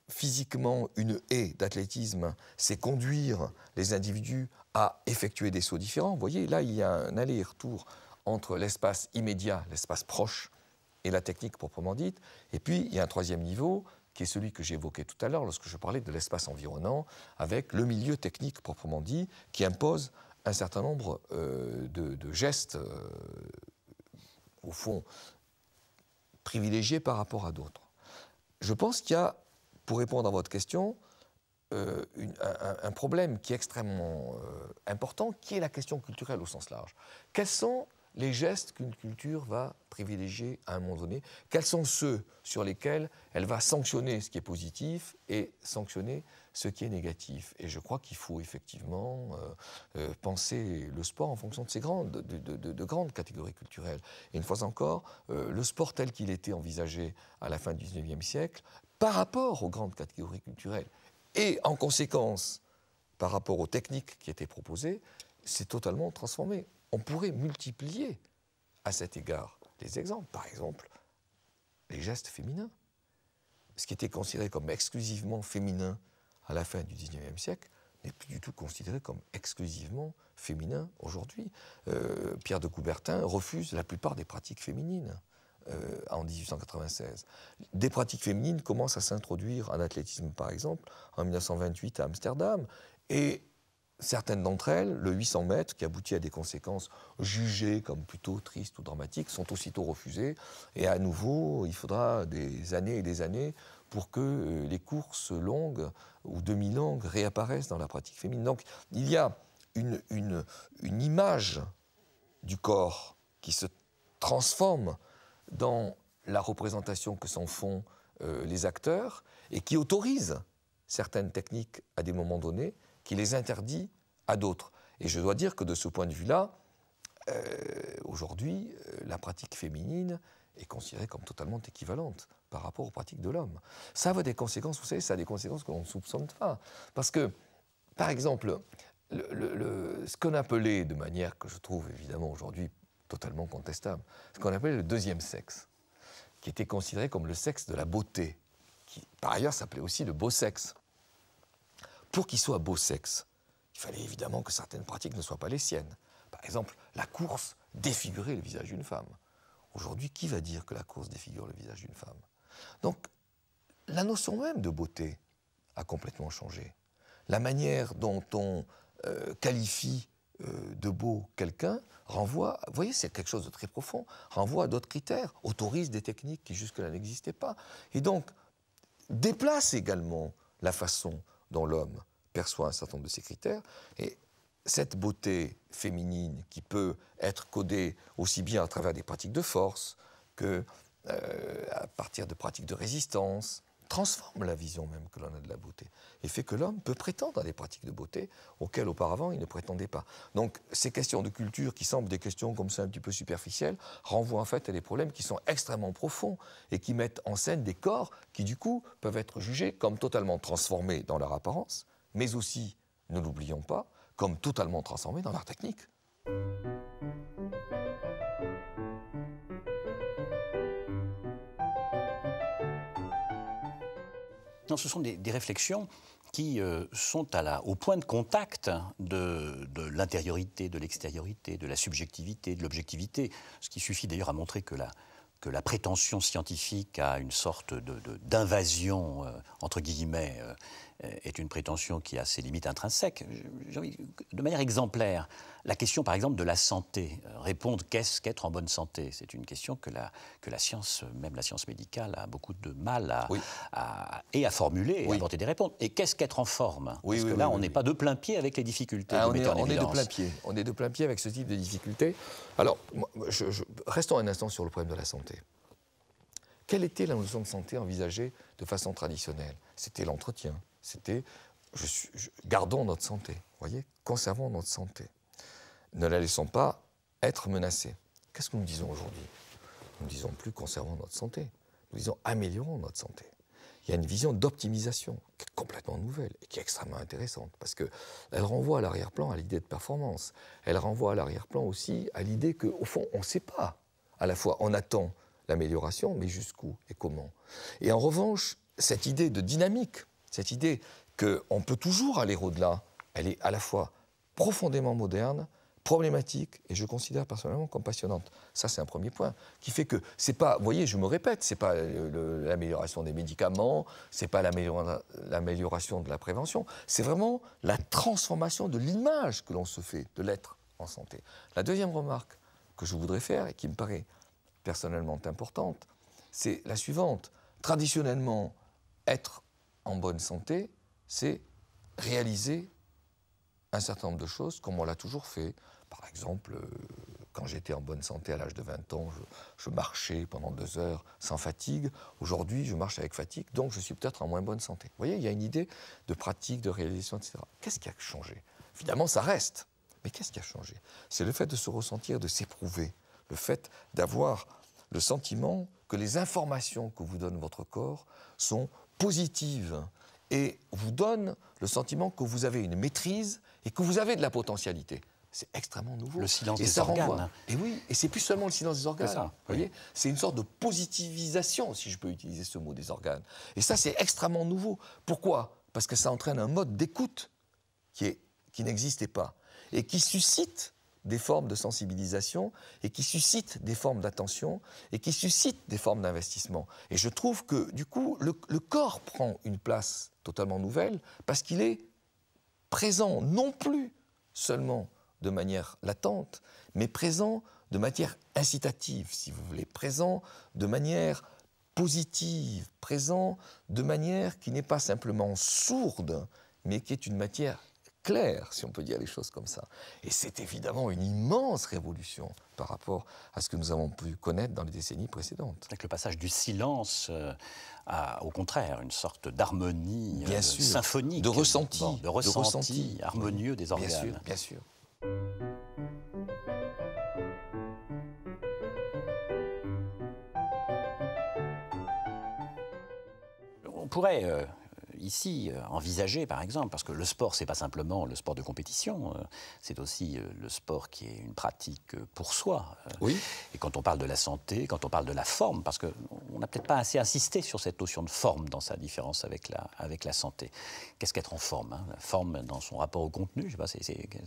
physiquement une haie d'athlétisme, c'est conduire les individus à effectuer des sauts différents. Vous voyez, là, il y a un aller-retour entre l'espace immédiat, l'espace proche, et la technique proprement dite. Et puis, il y a un troisième niveau, qui est celui que j'évoquais tout à l'heure lorsque je parlais de l'espace environnant, avec le milieu technique proprement dit, qui impose un certain nombre euh, de, gestes, euh, au fond, privilégiés par rapport à d'autres. Je pense qu'il y a, pour répondre à votre question, euh, un, un, problème qui est extrêmement important, qui est la question culturelle au sens large. Quels sont les gestes qu'une culture va privilégier à un moment donné, quels sont ceux sur lesquels elle va sanctionner ce qui est positif et sanctionner ce qui est négatif. Et je crois qu'il faut effectivement euh, euh, penser le sport en fonction de ces grandes, catégories culturelles. Et une fois encore, euh, le sport tel qu'il était envisagé à la fin du 19 siècle, par rapport aux grandes catégories culturelles, et en conséquence, par rapport aux techniques qui étaient proposées, s'est totalement transformé. On pourrait multiplier à cet égard les exemples. Par exemple, les gestes féminins. Ce qui était considéré comme exclusivement féminin à la fin du XIXe siècle n'est plus du tout considéré comme exclusivement féminin aujourd'hui. Euh, Pierre de Coubertin refuse la plupart des pratiques féminines euh, en 1896. Des pratiques féminines commencent à s'introduire en athlétisme, par exemple, en 1928 à Amsterdam, et Certaines d'entre elles, le 800 mètres, qui aboutit à des conséquences jugées comme plutôt tristes ou dramatiques, sont aussitôt refusées. Et à nouveau, il faudra des années et des années pour que euh, les courses longues ou demi-longues réapparaissent dans la pratique féminine. Donc il y a une, image du corps qui se transforme dans la représentation que s'en font euh, les acteurs et qui autorise certaines techniques à des moments donnés qui les interdit à d'autres. Et je dois dire que de ce point de vue-là, euh, aujourd'hui, euh, la pratique féminine est considérée comme totalement équivalente par rapport aux pratiques de l'homme. Ça a des conséquences, vous savez, ça a des conséquences qu'on ne soupçonne pas. Parce que, par exemple, ce qu'on appelait, de manière que je trouve évidemment aujourd'hui totalement contestable, ce qu'on appelait le deuxième sexe, qui était considéré comme le sexe de la beauté, qui par ailleurs s'appelait aussi le beau sexe. Pour qu'il soit beau sexe, il fallait évidemment que certaines pratiques ne soient pas les siennes. Par exemple, la course défigurait le visage d'une femme. Aujourd'hui, qui va dire que la course défigure le visage d'une femme Donc, la notion même de beauté a complètement changé. La manière dont on euh, qualifie euh, de beau quelqu'un renvoie, vous voyez, c'est quelque chose de très profond, renvoie à d'autres critères, autorise des techniques qui jusque-là n'existaient pas. Et donc, déplace également la façon dont l'homme perçoit un certain nombre de ses critères. Et cette beauté féminine qui peut être codée aussi bien à travers des pratiques de force que euh, à partir de pratiques de résistance, transforme la vision même que l'on a de la beauté et fait que l'homme peut prétendre à des pratiques de beauté auxquelles auparavant il ne prétendait pas. Donc ces questions de culture qui semblent des questions comme ça un petit peu superficielles renvoient en fait à des problèmes qui sont extrêmement profonds et qui mettent en scène des corps qui du coup peuvent être jugés comme totalement transformés dans leur apparence, mais aussi, ne l'oublions pas, comme totalement transformés dans leur technique. ce sont des, réflexions qui euh, sont au point de contact de, l'intériorité, de l'extériorité, de la subjectivité, de l'objectivité. Ce qui suffit d'ailleurs à montrer que la, prétention scientifique à une sorte d'invasion, euh, entre guillemets, euh, est une prétention qui a ses limites intrinsèques. De manière exemplaire, la question par exemple de la santé, euh, répondre qu'est-ce qu'être en bonne santé, c'est une question que la, science, même la science médicale, a beaucoup de mal à, et à formuler, à inventer des réponses. Et qu'est-ce qu'être en forme Parce que là, on n'est pas de plein pied avec les difficultés. Ah, on, est, de plein pied. On est de plein pied avec ce type de difficultés. Alors, restons un instant sur le problème de la santé. Quelle était la notion de santé envisagée de façon traditionnelle C'était l'entretien, c'était gardons notre santé, voyez, conservons notre santé. Ne la laissons pas être menacée. Qu'est-ce que nous disons aujourd'hui Nous ne disons plus conservons notre santé, nous disons améliorons notre santé. Il y a une vision d'optimisation qui est complètement nouvelle et qui est extrêmement intéressante parce que elle renvoie à l'arrière-plan à l'idée de performance. Elle renvoie à l'arrière-plan aussi à l'idée qu'au fond, on ne sait pas. À la fois, on attend l'amélioration, mais jusqu'où et comment. Et en revanche, cette idée de dynamique cette idée qu'on peut toujours aller au-delà, elle est à la fois profondément moderne, problématique, et je considère personnellement comme passionnante. Ça, c'est un premier point, qui fait que c'est pas, vous voyez, je me répète, c'est pas l'amélioration des médicaments, c'est pas l'amélioration de la prévention, c'est vraiment la transformation de l'image que l'on se fait de l'être en santé. La deuxième remarque que je voudrais faire, et qui me paraît personnellement importante, c'est la suivante. Traditionnellement, être en bonne santé, c'est réaliser un certain nombre de choses comme on l'a toujours fait. Par exemple, euh, quand j'étais en bonne santé à l'âge de 20 ans, je, marchais pendant deux heures sans fatigue. Aujourd'hui, je marche avec fatigue, donc je suis peut-être en moins bonne santé. Vous voyez, il y a une idée de pratique, de réalisation, etc. Qu'est-ce qui a changé Finalement, ça reste. Mais qu'est-ce qui a changé C'est le fait de se ressentir, de s'éprouver, le fait d'avoir le sentiment que les informations que vous donne votre corps sont positive et vous donne le sentiment que vous avez une maîtrise et que vous avez de la potentialité. C'est extrêmement nouveau. Le silence des organes. Et oui, et c'est plus seulement le silence des organes. voyez, c'est une sorte de positivisation, si je peux utiliser ce mot, des organes. Et ça, c'est extrêmement nouveau. Pourquoi Parce que ça entraîne un mode d'écoute qui, qui n'existait pas et qui suscite des formes de sensibilisation et qui suscitent des formes d'attention et qui suscitent des formes d'investissement. Et je trouve que, du coup, le, corps prend une place totalement nouvelle parce qu'il est présent non plus seulement de manière latente, mais présent de manière incitative, si vous voulez, présent de manière positive, présent de manière qui n'est pas simplement sourde, mais qui est une matière clair, si on peut dire les choses comme ça. Et c'est évidemment une immense révolution par rapport à ce que nous avons pu connaître dans les décennies précédentes. Avec le passage du silence euh, à, au contraire, une sorte d'harmonie euh, symphonique. De ressenti, de ressenti. de ressenti, harmonieux des Bien sûr, bien sûr. On pourrait... Euh, ici euh, envisager par exemple, parce que le sport, c'est pas simplement le sport de compétition, euh, c'est aussi euh, le sport qui est une pratique pour soi. Oui. Et quand on parle de la santé, quand on parle de la forme, parce qu'on n'a peut-être pas assez insisté sur cette notion de forme dans sa différence avec la, avec la santé. Qu'est-ce qu'être en forme hein La forme dans son rapport au contenu, je sais pas, c'est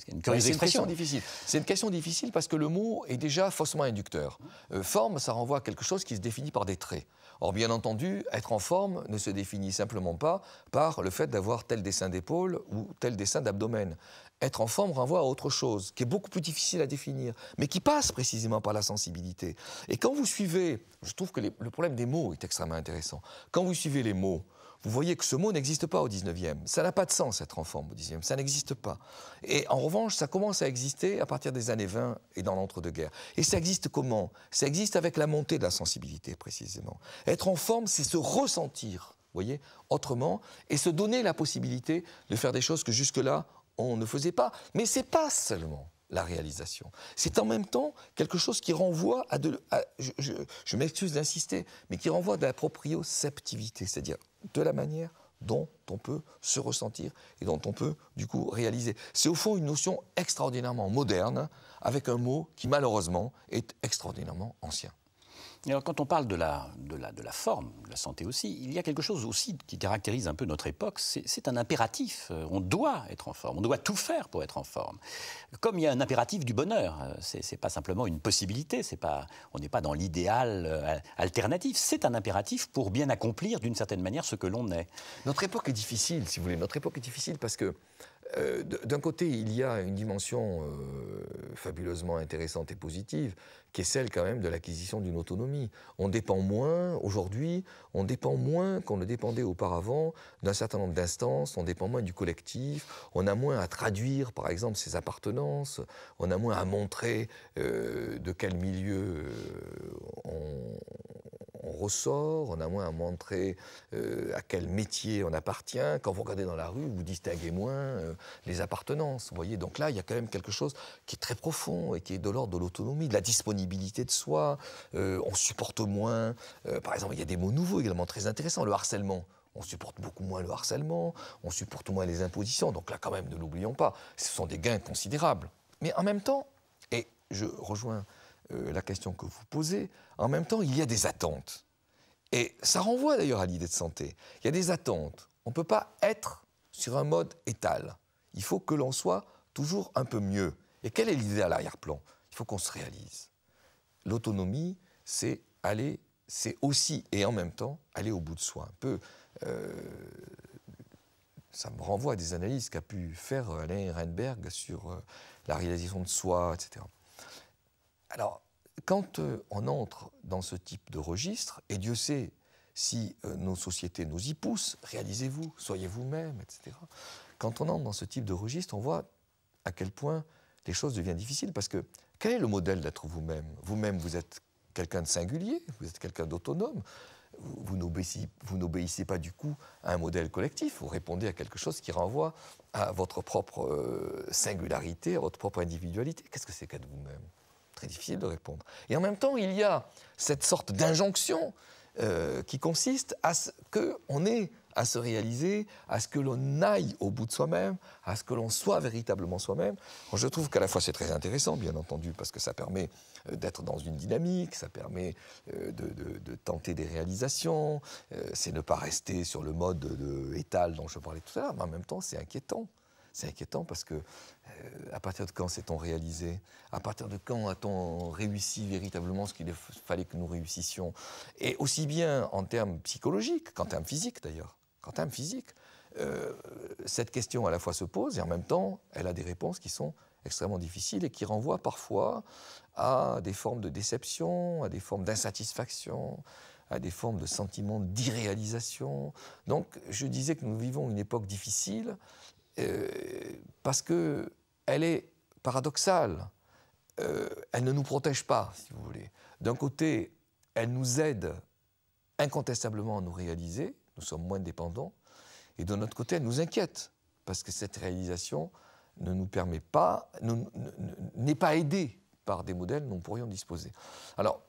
une question difficile. C'est une question difficile parce que le mot est déjà faussement inducteur. forme, ça renvoie à quelque chose qui se définit par des traits. Or, bien entendu, être en forme ne se définit simplement pas par le fait d'avoir tel dessin d'épaule ou tel dessin d'abdomen. Être en forme renvoie à autre chose, qui est beaucoup plus difficile à définir, mais qui passe précisément par la sensibilité. Et quand vous suivez, je trouve que le problème des mots est extrêmement intéressant, quand vous suivez les mots, vous voyez que ce mot n'existe pas au 19e. Ça n'a pas de sens être en forme au 19e, ça n'existe pas. Et en revanche, ça commence à exister à partir des années 20 et dans l'entre-deux-guerres. Et ça existe comment Ça existe avec la montée de la sensibilité, précisément. Être en forme, c'est se ressentir voyez, autrement, et se donner la possibilité de faire des choses que jusque-là on ne faisait pas. Mais ce n'est pas seulement la réalisation. C'est en même temps quelque chose qui renvoie à de... je, m'excuse d'insister, mais qui renvoie de la proprioceptivité, c'est-à-dire de la manière dont on peut se ressentir et dont on peut du coup réaliser. C'est au fond une notion extraordinairement moderne, avec un mot qui malheureusement est extraordinairement ancien alors, quand on parle de la, de, la, de la forme, de la santé aussi, il y a quelque chose aussi qui caractérise un peu notre époque, c'est un impératif. Euh, on doit être en forme, on doit tout faire pour être en forme. Comme il y a un impératif du bonheur, euh, c'est pas simplement une possibilité, pas, on n'est pas dans l'idéal euh, alternatif, c'est un impératif pour bien accomplir d'une certaine manière ce que l'on est. Notre époque est difficile, si vous voulez, notre époque est difficile parce que euh, d'un côté, il y a une dimension euh, fabuleusement intéressante et positive, qui est celle quand même de l'acquisition d'une autonomie. On dépend moins, aujourd'hui, on dépend moins qu'on ne dépendait auparavant d'un certain nombre d'instances, on dépend moins du collectif, on a moins à traduire, par exemple, ses appartenances, on a moins à montrer euh, de quel milieu on, on ressort, on a moins à montrer euh, à quel métier on appartient. Quand vous regardez dans la rue, vous distinguez moins euh, les appartenances. Vous voyez, donc là, il y a quand même quelque chose qui est très profond et qui est de l'ordre de l'autonomie, de la disponibilité de soi. Euh, on supporte moins. par exemple, il y a des mots nouveaux également très intéressants. Le harcèlement. On supporte beaucoup moins le harcèlement, on supporte moins les impositions. Donc là, quand même, ne l'oublions pas, ce sont des gains considérables. Mais en même temps, et je rejoins euh, la question que vous posez, en même temps, il y a des attentes. Et ça renvoie d'ailleurs à l'idée de santé. Il y a des attentes. On ne peut pas être sur un mode étal. Il faut que l'on soit toujours un peu mieux. Et quelle est l'idée à l'arrière-plan Il faut qu'on se réalise. L'autonomie, c'est aller, c'est aussi et en même temps aller au bout de soi. Un peu, euh, ça me renvoie à des analyses qu'a pu faire euh, Alain Reinberg sur la réalisation de soi, etc. Alors, quand euh, on entre dans ce type de registre, et Dieu sait si euh, nos sociétés nous y poussent, réalisez-vous, soyez vous-même, etc. Quand on entre dans ce type de registre, on voit à quel point les choses deviennent difficiles, parce que quel est le modèle d'être vous-même Vous-même, vous êtes quelqu'un de singulier, vous êtes quelqu'un d'autonome, vous n'obéissez pas du coup à un modèle collectif, vous répondez à quelque chose qui renvoie à votre propre euh, singularité, à votre propre individualité. Qu'est-ce que c'est qu'être vous-même difficile de répondre. Et en même temps, il y a cette sorte d'injonction euh, qui consiste à ce qu'on ait à se réaliser, à ce que l'on aille au bout de soi-même, à ce que l'on soit véritablement soi-même. Je trouve qu'à la fois c'est très intéressant, bien entendu, parce que ça permet euh, d'être dans une dynamique, ça permet euh, de, tenter des réalisations, c'est ne pas rester sur le mode de étal dont je parlais tout à l'heure, mais en même temps c'est inquiétant. C'est inquiétant parce que euh, à partir de quand s'est-on réalisé À partir de quand a-t-on réussi véritablement ce qu'il fallait que nous réussissions Et aussi bien en termes psychologiques qu'en termes physiques d'ailleurs. Qu'en termes physiques, euh, cette question à la fois se pose et en même temps, elle a des réponses qui sont extrêmement difficiles et qui renvoient parfois à des formes de déception, à des formes d'insatisfaction, à des formes de sentiments d'irréalisation. Donc je disais que nous vivons une époque difficile euh, parce qu'elle est paradoxale. Euh, elle ne nous protège pas, si vous voulez. D'un côté, elle nous aide incontestablement à nous réaliser, nous sommes moins dépendants, et de notre côté, elle nous inquiète, parce que cette réalisation ne nous permet pas, n'est pas aidée par des modèles dont nous pourrions disposer. Alors,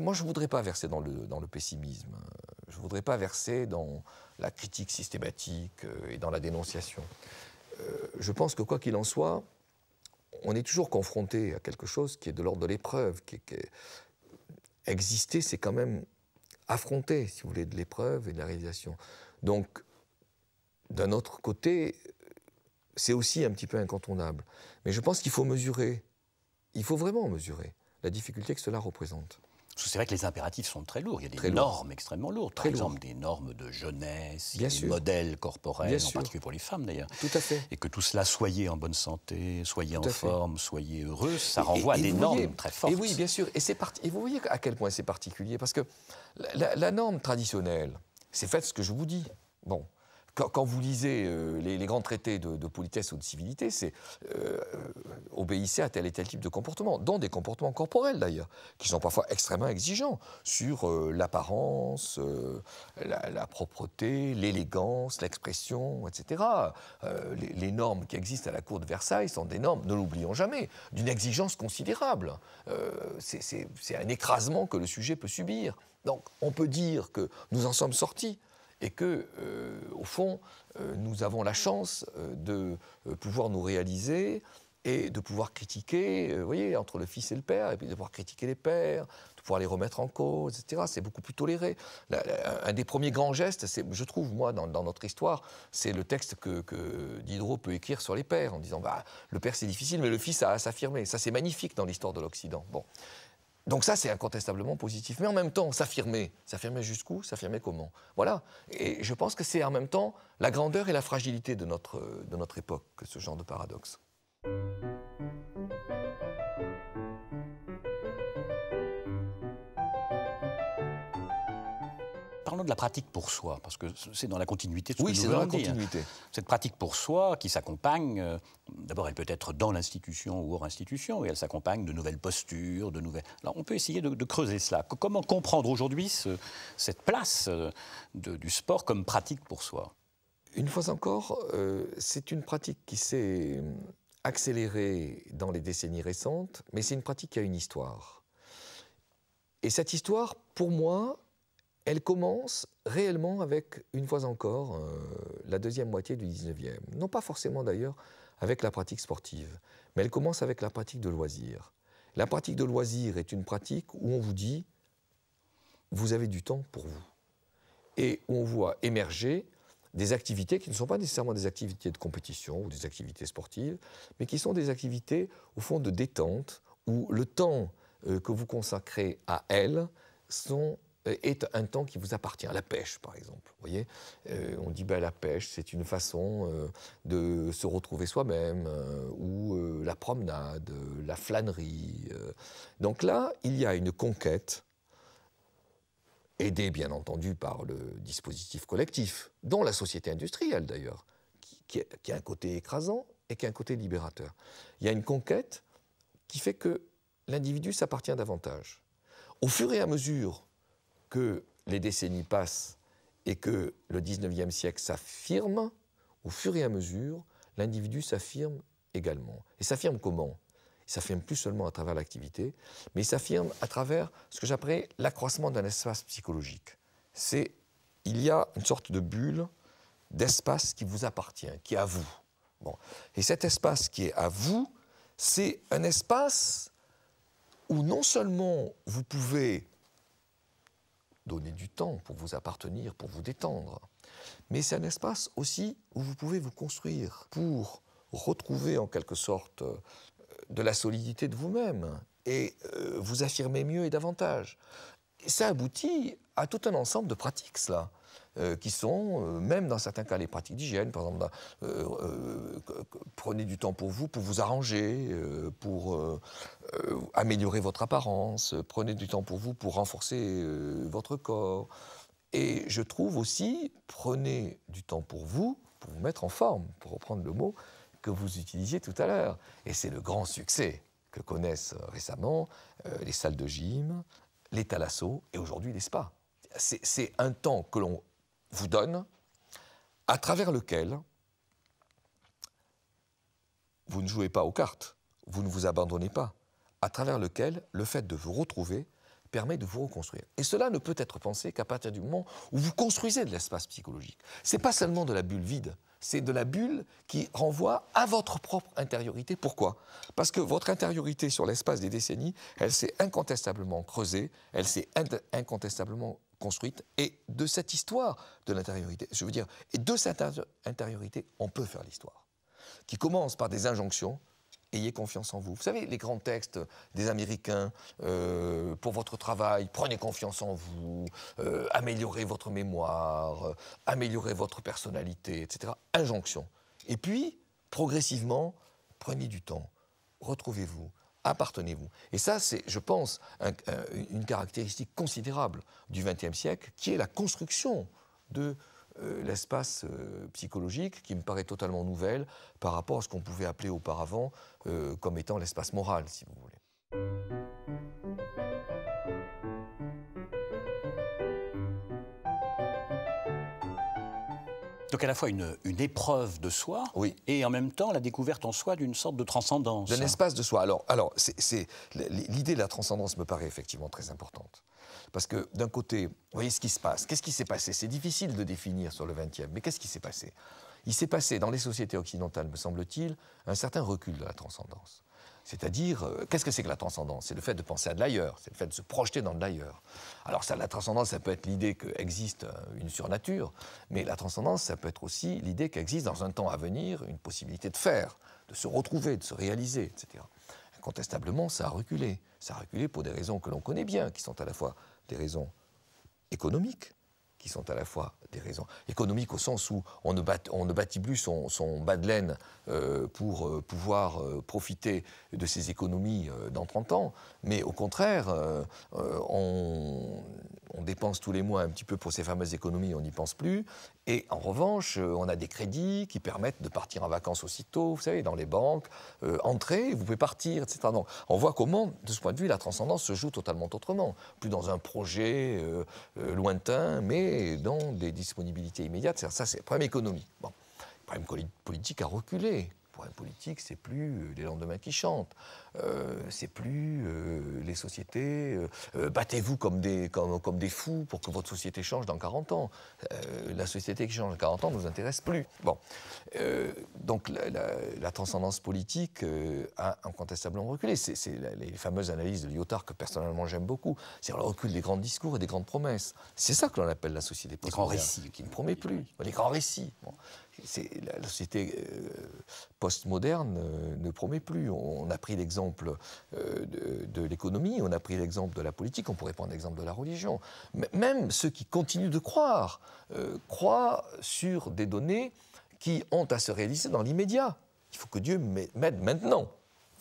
moi, je ne voudrais pas verser dans dans le pessimisme. Euh, je ne voudrais pas verser dans la critique systématique euh, et dans la dénonciation. Euh, je pense que quoi qu'il en soit, on est toujours confronté à quelque chose qui est de l'ordre de l'épreuve. Qui, Exister, c'est quand même affronter, si vous voulez, de l'épreuve et de la réalisation. Donc, d'un autre côté, c'est aussi un petit peu incontournable. Mais je pense qu'il faut mesurer, il faut vraiment mesurer la difficulté que cela représente. C'est vrai que les impératifs sont très lourds. Il y a des normes extrêmement lourdes. Par exemple, des normes de jeunesse, des modèles corporels, en particulier pour les femmes d'ailleurs. Tout à fait. Et que tout cela, soyez en bonne santé, soyez en forme, soyez heureux, ça renvoie à des normes très fortes. Et oui, bien sûr. Et, et vous voyez à quel point c'est particulier, parce que la, norme traditionnelle, c'est fait ce que je vous dis. Bon, quand, vous lisez euh, les, grands traités de, politesse ou de civilité, c'est euh, euh, obéissez à tel et tel type de comportement, dont des comportements corporels d'ailleurs, qui sont parfois extrêmement exigeants sur l'apparence, la, propreté, l'élégance, l'expression, etc. Les, les, normes qui existent à la cour de Versailles sont des normes, ne l'oublions jamais, d'une exigence considérable. c'est un écrasement que le sujet peut subir. Donc on peut dire que nous en sommes sortis et que, euh, au fond, euh, nous avons la chance euh, de pouvoir nous réaliser et de pouvoir critiquer, vous voyez, entre le fils et le père, et puis de pouvoir critiquer les pères, de pouvoir les remettre en cause, etc. C'est beaucoup plus toléré. un des premiers grands gestes, je trouve, moi, dans, notre histoire, c'est le texte que, Diderot peut écrire sur les pères, en disant, bah, le père c'est difficile, mais le fils a à s'affirmer. Ça, c'est magnifique dans l'histoire de l'Occident. Bon. Donc ça, c'est incontestablement positif. Mais en même temps, s'affirmer, s'affirmer jusqu'où, s'affirmer comment. Voilà. Et je pense que c'est en même temps la grandeur et la fragilité de notre, de notre époque, ce genre de paradoxe. parlons de la pratique pour soi, parce que c'est dans la continuité de ce que c'est dans la continuité. Cette pratique pour soi qui s'accompagne euh, D'abord, elle peut être dans l'institution ou hors institution, et elle s'accompagne de nouvelles postures, de nouvelles... Alors, on peut essayer de, creuser cela. Comment comprendre aujourd'hui cette place euh, du sport comme pratique pour soi Une fois encore, euh, c'est une pratique qui s'est euh, accélérée dans les décennies récentes, mais c'est une pratique qui a une histoire. Et cette histoire, pour moi, elle commence réellement avec, une fois encore, la deuxième moitié du 19e. Non pas forcément d'ailleurs avec la pratique sportive. Mais elle commence avec la pratique de loisir. La pratique de loisir est une pratique où on vous dit, vous avez du temps pour vous. Et on voit émerger des activités qui ne sont pas nécessairement des activités de compétition ou des activités sportives, mais qui sont des activités, au fond, de détente, où le temps euh, que vous consacrez à elles sont euh, est un temps qui vous appartient. La pêche, par exemple. Vous voyez euh, on dit ben, la pêche, c'est une façon euh, de se retrouver soi-même, ou la promenade, la flânerie. Donc là, il y a une conquête, aidée bien entendu par le dispositif collectif, dans la société industrielle d'ailleurs, qui, qui a un côté écrasant et qui a un côté libérateur. Il y a une conquête qui fait que l'individu s'appartient davantage. Au fur et à mesure que les décennies passent et que le 19e siècle s'affirme, au fur et à mesure, l'individu s'affirme également. Et s'affirme comment Il s'affirme plus seulement à travers l'activité, mais il s'affirme à travers ce que j'appelais l'accroissement d'un espace psychologique. C'est il y a une sorte de bulle d'espace qui vous appartient, qui est à vous. Bon. Et cet espace qui est à vous, c'est un espace où non seulement vous pouvez donner du temps pour vous appartenir, pour vous détendre. Mais c'est un espace aussi où vous pouvez vous construire pour retrouver en quelque sorte euh, de la solidité de vous-même et euh, vous affirmer mieux et davantage. ça aboutit à tout un ensemble de pratiques, cela. Euh, qui sont, euh, même dans certains cas, les pratiques d'hygiène. Par exemple, euh, prenez du temps pour vous, pour vous arranger, pour améliorer votre apparence, prenez du temps pour vous, pour renforcer votre corps. Et je trouve aussi, prenez du temps pour vous, pour vous mettre en forme, pour reprendre le mot que vous utilisiez tout à l'heure. Et c'est le grand succès que connaissent récemment les salles de gym, les thalassos et aujourd'hui les spas. C'est un temps que l'on vous donne, à travers lequel vous ne jouez pas aux cartes, vous ne vous abandonnez pas, à travers lequel le fait de vous retrouver permet de vous reconstruire. Et cela ne peut être pensé qu'à partir du moment où vous construisez de l'espace psychologique. Ce n'est pas seulement de la bulle vide, c'est de la bulle qui renvoie à votre propre intériorité. Pourquoi Parce que votre intériorité sur l'espace des décennies, elle s'est incontestablement creusée, elle s'est incontestablement construite et de cette histoire de l'intériorité. Je veux dire, et de cette intériorité, on peut faire l'histoire, qui commence par des injonctions. Ayez confiance en vous. Vous savez, les grands textes des Américains, euh, pour votre travail, prenez confiance en vous, euh, améliorez votre mémoire, euh, améliorez votre personnalité, etc. Injonction. Et puis, progressivement, prenez du temps, retrouvez-vous, appartenez-vous Et ça, c'est, je pense, euh, une caractéristique considérable du XXe siècle, qui est la construction de euh, l'espace euh, psychologique, qui me paraît totalement nouvelle par rapport à ce qu'on pouvait appeler auparavant comme étant l'espace moral, si vous voulez. Donc à la fois une, épreuve de soi et en même temps la découverte en soi d'une sorte de transcendance. D'un espace de soi. Alors, alors c'est, l'idée de la transcendance me paraît effectivement très importante. Parce que d'un côté, vous voyez ce qui se passe. Qu'est-ce qui s'est passé C'est difficile de définir sur le XXe, mais qu'est-ce qui s'est passé Il s'est passé dans les sociétés occidentales, me semble-t-il, un certain recul de la transcendance. C'est-à-dire, euh, qu'est-ce que c'est que la transcendance C'est le fait de penser à de l'ailleurs, c'est le fait de se projeter dans de l'ailleurs. Alors ça, la transcendance, ça peut être l'idée qu'existe euh, une surnature, mais la transcendance, ça peut être aussi l'idée qu'existe dans un temps à venir une possibilité de faire, de se retrouver, de se réaliser, etc. Incontestablement, ça a reculé. Ça a reculé pour des raisons que l'on connaît bien, qui sont à la fois des raisons économiques, qui sont à la fois des raisons économiques au sens où on ne, bat, on ne bâtit plus son, son bas de laine euh, pour euh, pouvoir euh, profiter de ses économies dans 30 ans, mais au contraire, on, on, dépense tous les mois un petit peu pour ces fameuses économies, on n'y pense plus, et en revanche, euh, on a des crédits qui permettent de partir en vacances aussitôt, vous savez, dans les banques, euh, entrer, vous pouvez partir, etc. Donc, on voit comment, de ce point de vue, la transcendance se joue totalement autrement. Plus dans un projet euh, lointain, mais dans des disponibilités immédiates. Ça, c'est le problème économique. Le problème politique a reculé. Le problème politique, c'est plus euh, les lendemains qui chantent, euh, c'est plus euh, les sociétés. Battez-vous comme des, comme, comme, des fous pour que votre société change dans 40 ans. la société qui change dans 40 ans ne nous intéresse plus. Bon. donc la, transcendance politique a incontestablement reculé. C'est les fameuses analyses de Lyotard que personnellement j'aime beaucoup. C'est le recul des grands discours et des grandes promesses. C'est ça que l'on appelle la société postmoderne. Les grands récits. Qui ne promet plus. Les grands récits la société euh, postmoderne euh, ne promet plus. On a pris l'exemple euh, de, l'économie, on a pris l'exemple de la politique, on pourrait prendre l'exemple de la religion. même ceux qui continuent de croire croient sur des données qui ont à se réaliser dans l'immédiat. Il faut que Dieu m'aide maintenant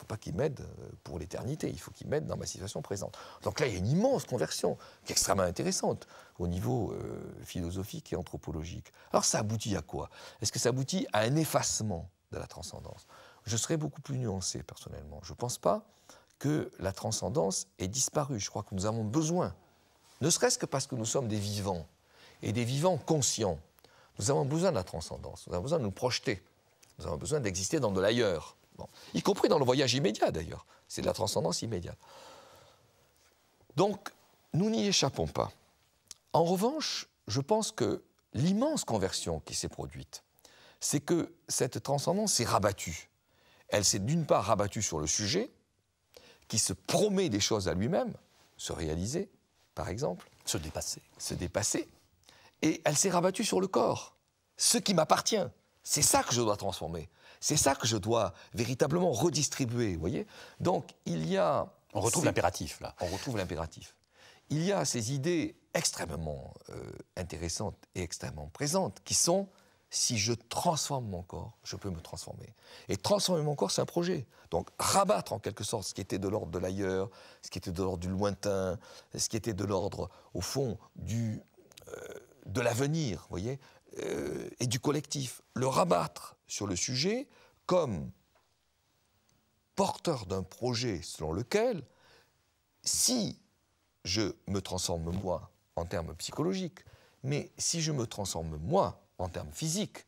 pas qu'il m'aide euh, pour l'éternité, il faut qu'il m'aide dans ma situation présente. Donc là, il y a une immense conversion, qui est extrêmement intéressante au niveau euh, philosophique et anthropologique. Alors ça aboutit à quoi Est-ce que ça aboutit à un effacement de la transcendance Je serais beaucoup plus nuancé personnellement. Je ne pense pas que la transcendance ait disparu. Je crois que nous avons besoin, ne serait-ce que parce que nous sommes des vivants, et des vivants conscients. Nous avons besoin de la transcendance, nous avons besoin de nous projeter, nous avons besoin d'exister dans de l'ailleurs. Y compris dans le voyage immédiat d'ailleurs. C'est de la transcendance immédiate. Donc, nous n'y échappons pas. En revanche, je pense que l'immense conversion qui s'est produite, c'est que cette transcendance s'est rabattue. Elle s'est d'une part rabattue sur le sujet, qui se promet des choses à lui-même, se réaliser, par exemple. Se dépasser. Se dépasser. Et elle s'est rabattue sur le corps, ce qui m'appartient. C'est ça que je dois transformer. C'est ça que je dois véritablement redistribuer, vous voyez Donc, il y a... On retrouve l'impératif, là. On retrouve l'impératif. Il y a ces idées extrêmement euh, intéressantes et extrêmement présentes qui sont si je transforme mon corps, je peux me transformer. Et transformer mon corps, c'est un projet. Donc rabattre en quelque sorte ce qui était de l'ordre de l'ailleurs, ce qui était de l'ordre du lointain, ce qui était de l'ordre, au fond, du, euh, de l'avenir, voyez, euh, et du collectif, le rabattre sur le sujet comme porteur d'un projet selon lequel, si je me transforme moi en termes psychologiques, mais si je me transforme moi en termes physiques,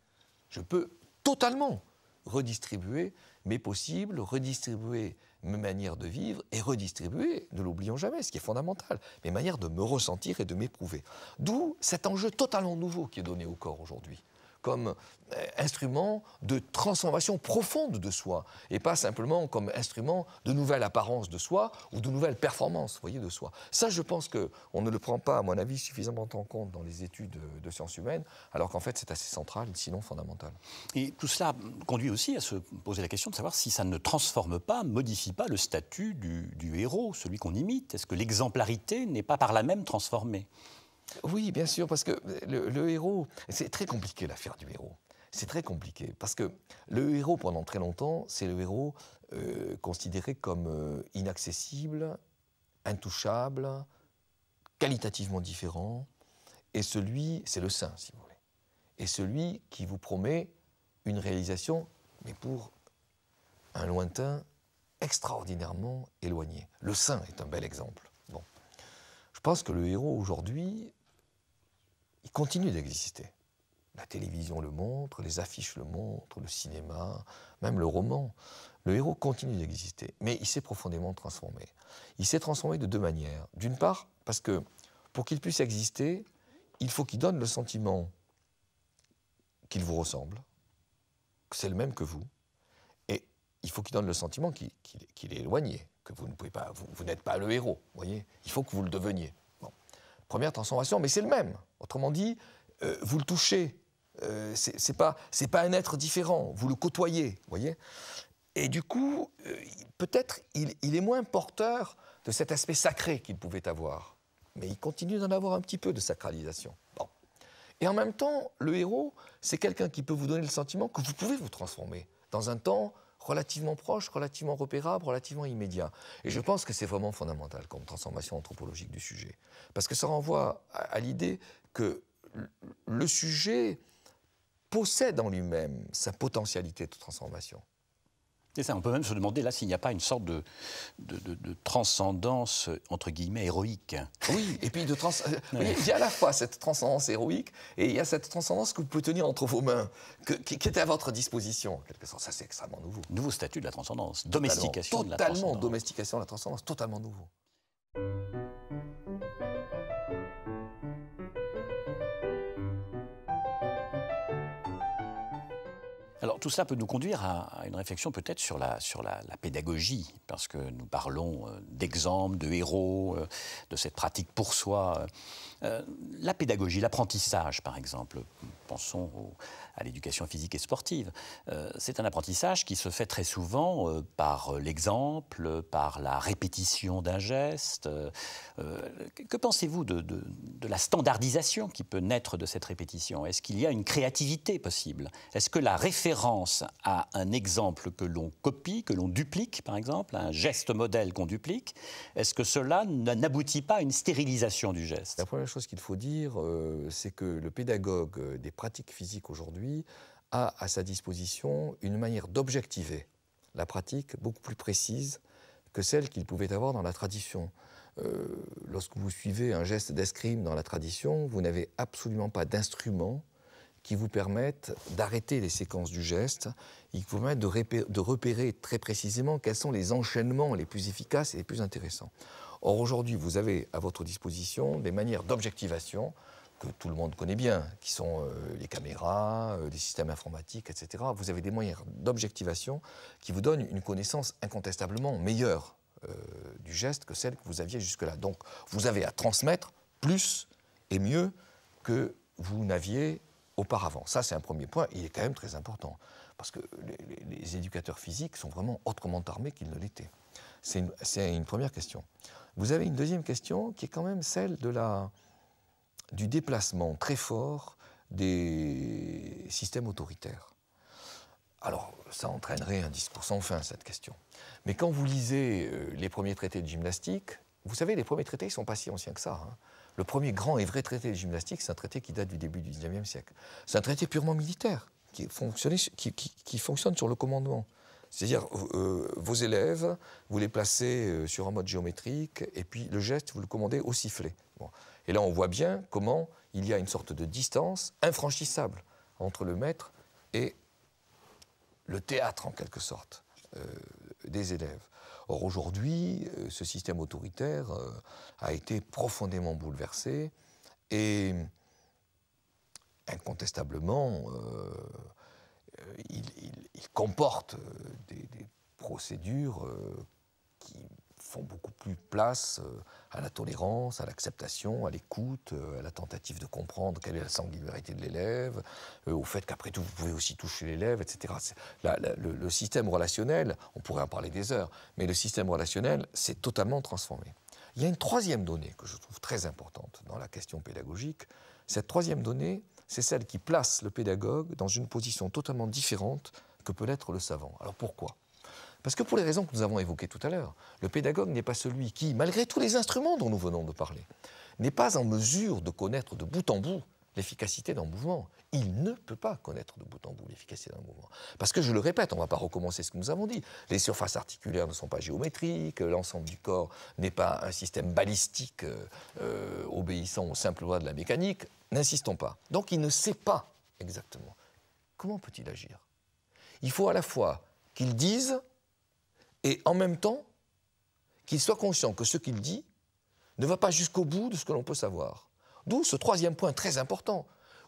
je peux totalement redistribuer mes possibles, redistribuer mes manières de vivre et redistribuer, ne l'oublions jamais, ce qui est fondamental, mes manières de me ressentir et de m'éprouver. D'où cet enjeu totalement nouveau qui est donné au corps aujourd'hui comme euh, instrument de transformation profonde de soi, et pas simplement comme instrument de nouvelle apparence de soi ou de nouvelle performance voyez, de soi. Ça, je pense qu'on ne le prend pas, à mon avis, suffisamment en compte dans les études de sciences humaines, alors qu'en fait, c'est assez central, sinon fondamental. Et tout cela conduit aussi à se poser la question de savoir si ça ne transforme pas, modifie pas le statut du, héros, celui qu'on imite. Est-ce que l'exemplarité n'est pas par là même transformée oui, bien sûr, parce que le, héros, c'est très compliqué l'affaire du héros. C'est très compliqué, parce que le héros, pendant très longtemps, c'est le héros euh, considéré comme euh, inaccessible, intouchable, qualitativement différent, et celui, c'est le saint, si vous voulez, et celui qui vous promet une réalisation, mais pour un lointain extraordinairement éloigné. Le saint est un bel exemple. Bon. Je pense que le héros aujourd'hui, continue d'exister. La télévision le montre, les affiches le montrent, le cinéma, même le roman. Le héros continue d'exister, mais il s'est profondément transformé. Il s'est transformé de deux manières. D'une part, parce que pour qu'il puisse exister, il faut qu'il donne le sentiment qu'il vous ressemble, que c'est le même que vous, et il faut qu'il donne le sentiment qu'il est éloigné, que vous ne pouvez pas, n'êtes pas le héros, voyez. Il faut que vous le deveniez première transformation, mais c'est le même. Autrement dit, euh, vous le touchez. Euh, Ce c'est pas, pas un être différent. Vous le côtoyez, voyez. Et du coup, euh, peut-être il, est moins porteur de cet aspect sacré qu'il pouvait avoir. Mais il continue d'en avoir un petit peu de sacralisation. Bon. Et en même temps, le héros, c'est quelqu'un qui peut vous donner le sentiment que vous pouvez vous transformer dans un temps relativement proche, relativement repérable, relativement immédiat. Et je pense que c'est vraiment fondamental comme transformation anthropologique du sujet. Parce que ça renvoie à, à l'idée que le sujet possède en lui-même sa potentialité de transformation on peut même se demander là s'il n'y a pas une sorte de, de, transcendance, entre guillemets, héroïque. Oui, et puis euh, il y a à la fois cette transcendance héroïque et il y a cette transcendance que vous pouvez tenir entre vos mains, qui, était est à votre disposition, quelque sorte. Ça, c'est extrêmement nouveau. Nouveau statut de la transcendance, domestication de la transcendance. Totalement domestication de la transcendance, totalement nouveau. tout cela peut nous conduire à, une réflexion peut-être sur, la, sur la, pédagogie, parce que nous parlons euh, d'exemples, de héros, euh, de cette pratique pour soi. Euh, euh, la pédagogie, l'apprentissage, par exemple, pensons à l'éducation physique et sportive, euh, c'est un apprentissage qui se fait très souvent euh, par l'exemple, par la répétition d'un geste. que pensez-vous de, la standardisation qui peut naître de cette répétition Est-ce qu'il y a une créativité possible Est-ce que la référence à un exemple que l'on copie, que l'on duplique, par exemple, un geste modèle qu'on duplique, est-ce que cela n'aboutit pas à une stérilisation du geste chose qu'il faut dire, euh, c'est que le pédagogue euh, des pratiques physiques aujourd'hui a à sa disposition une manière d'objectiver la pratique beaucoup plus précise que celle qu'il pouvait avoir dans la tradition. Euh, lorsque vous suivez un geste d'escrime dans la tradition, vous n'avez absolument pas d'instrument qui vous permette d'arrêter les séquences du geste il vous permet de repérer très précisément quels sont les enchaînements les plus efficaces et les plus intéressants. Or, aujourd'hui, vous avez à votre disposition des manières d'objectivation que tout le monde connaît bien, qui sont euh, les caméras, euh, les systèmes informatiques, etc. Vous avez des moyens d'objectivation qui vous donnent une connaissance incontestablement meilleure euh, du geste que celle que vous aviez jusque-là. Donc, vous avez à transmettre plus et mieux que vous n'aviez auparavant. Ça, c'est un premier point. Il est quand même très important parce que les, éducateurs physiques sont vraiment autrement armés qu'ils ne l'étaient. C'est une, une première question. Vous avez une deuxième question qui est quand même celle de la, du déplacement très fort des systèmes autoritaires. Alors, ça entraînerait un discours sans fin, cette question. Mais quand vous lisez euh, les premiers traités de gymnastique, vous savez, les premiers traités ne sont pas si anciens que ça. Hein. Le premier grand et vrai traité de gymnastique, c'est un traité qui date du début du 19 siècle. C'est un traité purement militaire, qui, qui fonctionne sur le commandement. C'est-à-dire, euh, euh, vos élèves, vous les placez euh, sur un mode géométrique, et puis le geste, vous le commandez au sifflet. Bon. Et là, on voit bien comment il y a une sorte de distance infranchissable entre le maître et le théâtre, en quelque sorte, des élèves. Or, aujourd'hui, ce système autoritaire a été profondément bouleversé, et incontestablement, euh, il, comporte euh, des, procédures euh, qui font beaucoup plus place à la tolérance, à l'acceptation, à l'écoute, à la tentative de comprendre quelle est la singularité de l'élève, au fait qu'après tout, vous pouvez aussi toucher l'élève, etc. le, le, système relationnel, on pourrait en parler des heures, mais le système relationnel s'est totalement transformé. Il y a une troisième donnée que je trouve très importante dans la question pédagogique. Cette troisième donnée, c'est celle qui place le pédagogue dans une position totalement différente que peut l'être le savant. Alors pourquoi Parce que pour les raisons que nous avons évoquées tout à l'heure, le pédagogue n'est pas celui qui, malgré tous les instruments dont nous venons de parler, n'est pas en mesure de connaître de bout en bout l'efficacité d'un mouvement. Il ne peut pas connaître de bout en bout l'efficacité d'un mouvement. Parce que, je le répète, on ne va pas recommencer ce que nous avons dit. Les surfaces articulaires ne sont pas géométriques, l'ensemble du corps n'est pas un système balistique euh, euh, obéissant aux simples lois de la mécanique, N'insistons pas. Donc il ne sait pas exactement. Comment peut-il agir Il faut à la fois qu'il dise et en même temps qu'il soit conscient que ce qu'il dit ne va pas jusqu'au bout de ce que l'on peut savoir. D'où ce troisième point très important,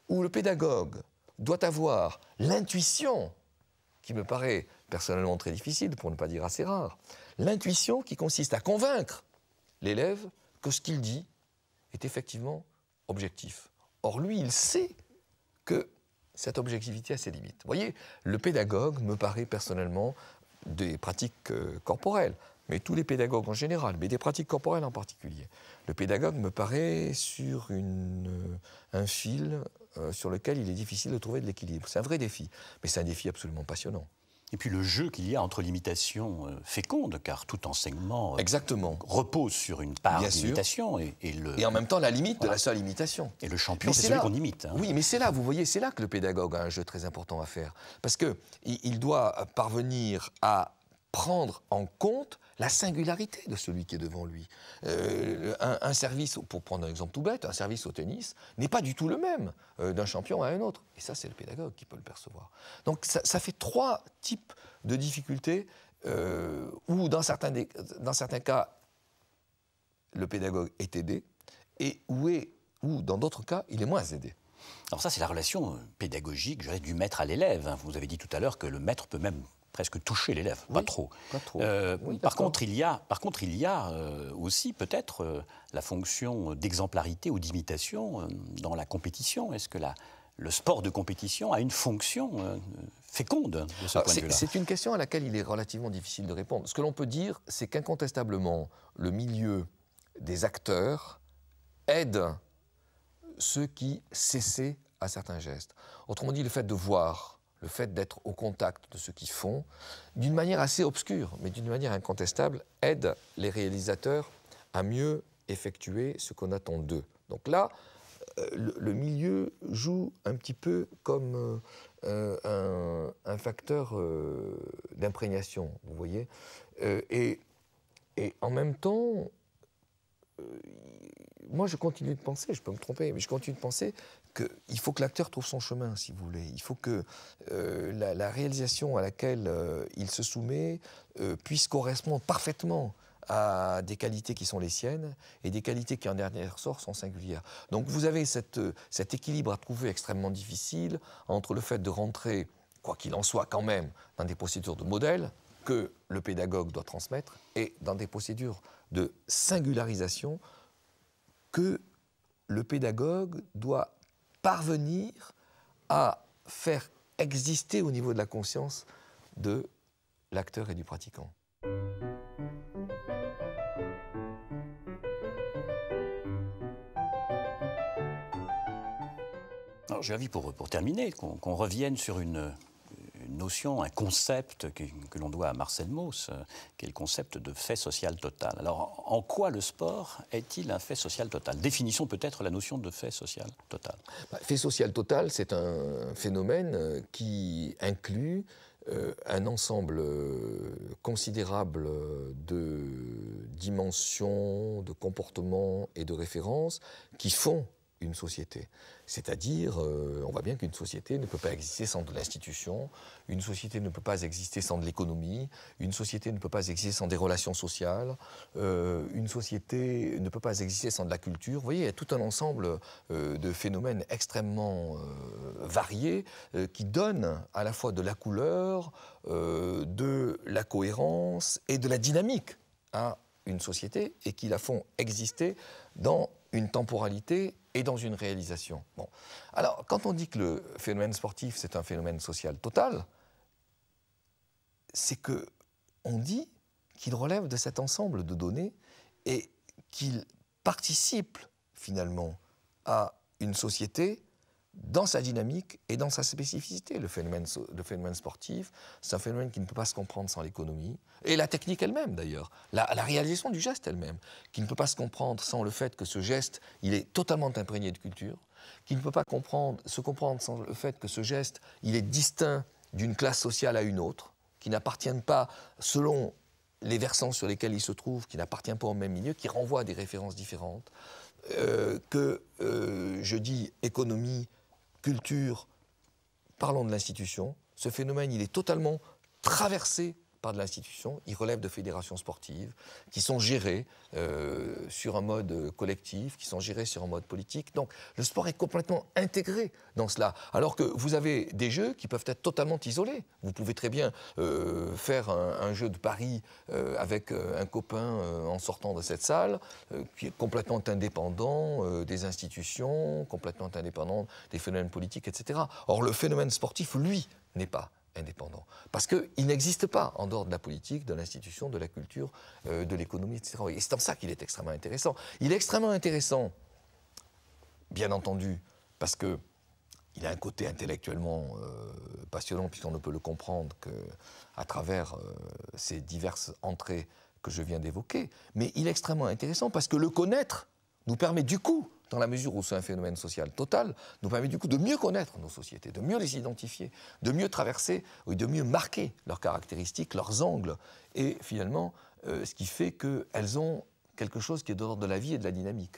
où le pédagogue doit avoir l'intuition, qui me paraît personnellement très difficile, pour ne pas dire assez rare, l'intuition qui consiste à convaincre l'élève que ce qu'il dit est effectivement objectif. Or, lui, il sait que cette objectivité a ses limites. Vous voyez, le pédagogue me paraît personnellement des pratiques euh, corporelles, mais tous les pédagogues en général, mais des pratiques corporelles en particulier. Le pédagogue me paraît sur euh, un fil euh, sur lequel il est difficile de trouver de l'équilibre. C'est un vrai défi, mais c'est un défi absolument passionnant. Et puis le jeu qu'il y a entre l'imitation euh, féconde, car tout enseignement euh, Exactement. repose sur une part d'imitation. Et, et, le... en même temps, la limite de la seule imitation. Et le champion, c'est celui qu'on imite. Hein. Oui, mais c'est là, vous voyez, c'est là que le pédagogue a un jeu très important à faire. Parce qu'il doit parvenir à prendre en compte la singularité de celui qui est devant lui. Euh, un, service, pour prendre un exemple tout bête, un service au tennis n'est pas du tout le même euh, d'un champion à un autre. Et ça, c'est le pédagogue qui peut le percevoir. Donc ça, fait trois types de difficultés euh, où, dans certains, cas, le pédagogue est aidé et où, où dans d'autres cas, il est moins aidé. Alors ça, c'est la relation pédagogique J'aurais dû du maître à l'élève. Hein. Vous avez dit tout à l'heure que le maître peut même presque toucher l'élève, pas trop. Euh, par, contre, il y a, par contre, il y a euh, aussi peut-être euh, la fonction d'exemplarité ou d'imitation dans la compétition. Est-ce que la, le sport de compétition a une fonction féconde ce C'est une question à laquelle il est relativement difficile de répondre. Ce que l'on peut dire, c'est qu'incontestablement, le milieu des acteurs aide ceux qui cessaient à certains gestes. Autrement dit, le fait de voir le fait d'être au contact de ce qu'ils font, d'une manière assez obscure, mais d'une manière incontestable, aide les réalisateurs à mieux effectuer ce qu'on attend d'eux. Donc là, euh, le, milieu joue un petit peu comme euh, euh, un, facteur d'imprégnation, vous voyez. et, et, en même temps, moi je continue de penser, je peux me tromper, mais je continue de penser il faut que l'acteur trouve son chemin, si vous voulez. Il faut que euh, la, réalisation à laquelle euh, il se soumet euh, puisse correspondre parfaitement à des qualités qui sont les siennes et des qualités qui, en dernier ressort, sont singulières. Donc vous avez cet équilibre à trouver extrêmement difficile entre le fait de rentrer, quoi qu'il en soit quand même, dans des procédures de modèle que le pédagogue doit transmettre et dans des procédures de singularisation que le pédagogue doit parvenir à faire exister au niveau de la conscience de l'acteur et du pratiquant. Alors j'ai envie pour, pour terminer qu'on revienne sur une, notion, un concept que, l'on doit à Marcel Mauss, euh, qui est le concept de fait social total. Alors, en quoi le sport est-il un fait social total Définissons peut-être la notion de fait social total. Bah, fait social total, c'est un phénomène euh, qui inclut euh, un ensemble considérable de dimensions, de comportements et de références qui font une société. C'est-à-dire, euh, on voit bien qu'une société ne peut pas exister sans de l'institution, une société ne peut pas exister sans de l'économie, une société ne peut pas exister sans des relations sociales, euh, une société ne peut pas exister sans de la culture. Vous voyez, il y a tout un ensemble euh, de phénomènes extrêmement variés qui donnent à la fois de la couleur, de la cohérence et de la dynamique à une société et qui la font exister dans une temporalité et dans une réalisation. Bon. Alors, quand on dit que le phénomène sportif, c'est un phénomène social total, c'est que on dit qu'il relève de cet ensemble de données et qu'il participe finalement à une société dans sa dynamique et dans sa spécificité. Le phénomène, phénomène sportif, c'est un phénomène qui ne peut pas se comprendre sans l'économie, et la technique elle-même d'ailleurs, la, réalisation du geste elle-même, qui ne peut pas se comprendre sans le fait que ce geste, il est totalement imprégné de culture, qui ne peut pas se comprendre sans le fait que ce geste, il est distinct d'une classe sociale à une autre, qui n'appartiennent pas, selon les versants sur lesquels il se trouve, qui n'appartiennent pas au même milieu, qui renvoie à des références différentes, euh, que euh, je dis économie, culture, parlons de l'institution, ce phénomène, il est totalement traversé par de l'institution. Ils relèvent de fédérations sportives qui sont gérées euh, sur un mode euh, collectif, qui sont gérées sur un mode politique. Donc le sport est complètement intégré dans cela. Alors que vous avez des jeux qui peuvent être totalement isolés. Vous pouvez très bien euh, faire un, jeu de Paris avec un copain en sortant de cette salle, qui est complètement indépendant des institutions, complètement indépendant des phénomènes politiques, etc. Or le phénomène sportif, lui, n'est pas indépendant. Parce qu'il n'existe pas en dehors de la politique, de l'institution, de la culture, euh, de l'économie, etc. Et c'est en ça qu'il est extrêmement intéressant. Il est extrêmement intéressant, bien entendu, parce que il a un côté intellectuellement euh, passionnant, puisqu'on ne peut le comprendre qu'à travers euh, ces diverses entrées que je viens d'évoquer. Mais il est extrêmement intéressant parce que le connaître nous permet du coup dans la mesure où c'est un phénomène social total, nous permet du coup de mieux connaître nos sociétés, de mieux les identifier, de mieux traverser, de mieux marquer leurs caractéristiques, leurs angles, et finalement, euh, ce qui fait qu'elles ont quelque chose qui est dehors de la vie et de la dynamique.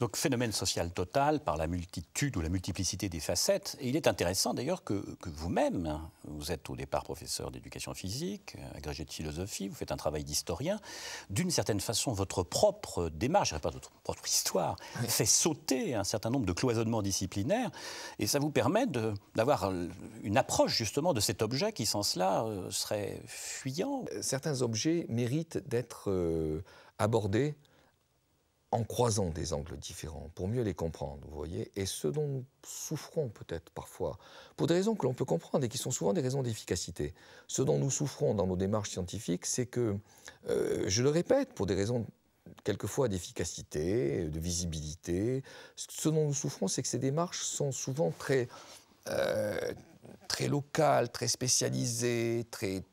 Donc phénomène social total par la multitude ou la multiplicité des facettes. Et il est intéressant d'ailleurs que, vous-même, hein, vous êtes au départ professeur d'éducation physique, agrégé de philosophie, vous faites un travail d'historien, d'une certaine façon, votre propre démarche, je pas votre propre histoire, fait sauter un certain nombre de cloisonnements disciplinaires, et ça vous permet d'avoir une approche justement de cet objet qui, sans cela, euh, serait fuyant. Euh, certains objets méritent d'être euh, abordés en croisant des angles différents pour mieux les comprendre, vous voyez, et ce dont nous souffrons peut-être parfois, pour des raisons que l'on peut comprendre et qui sont souvent des raisons d'efficacité. Ce dont nous souffrons dans nos démarches scientifiques, c'est que, euh, je le répète, pour des raisons quelquefois d'efficacité, de visibilité, ce dont nous souffrons, c'est que ces démarches sont souvent très, euh, très locales, très spécialisées, très,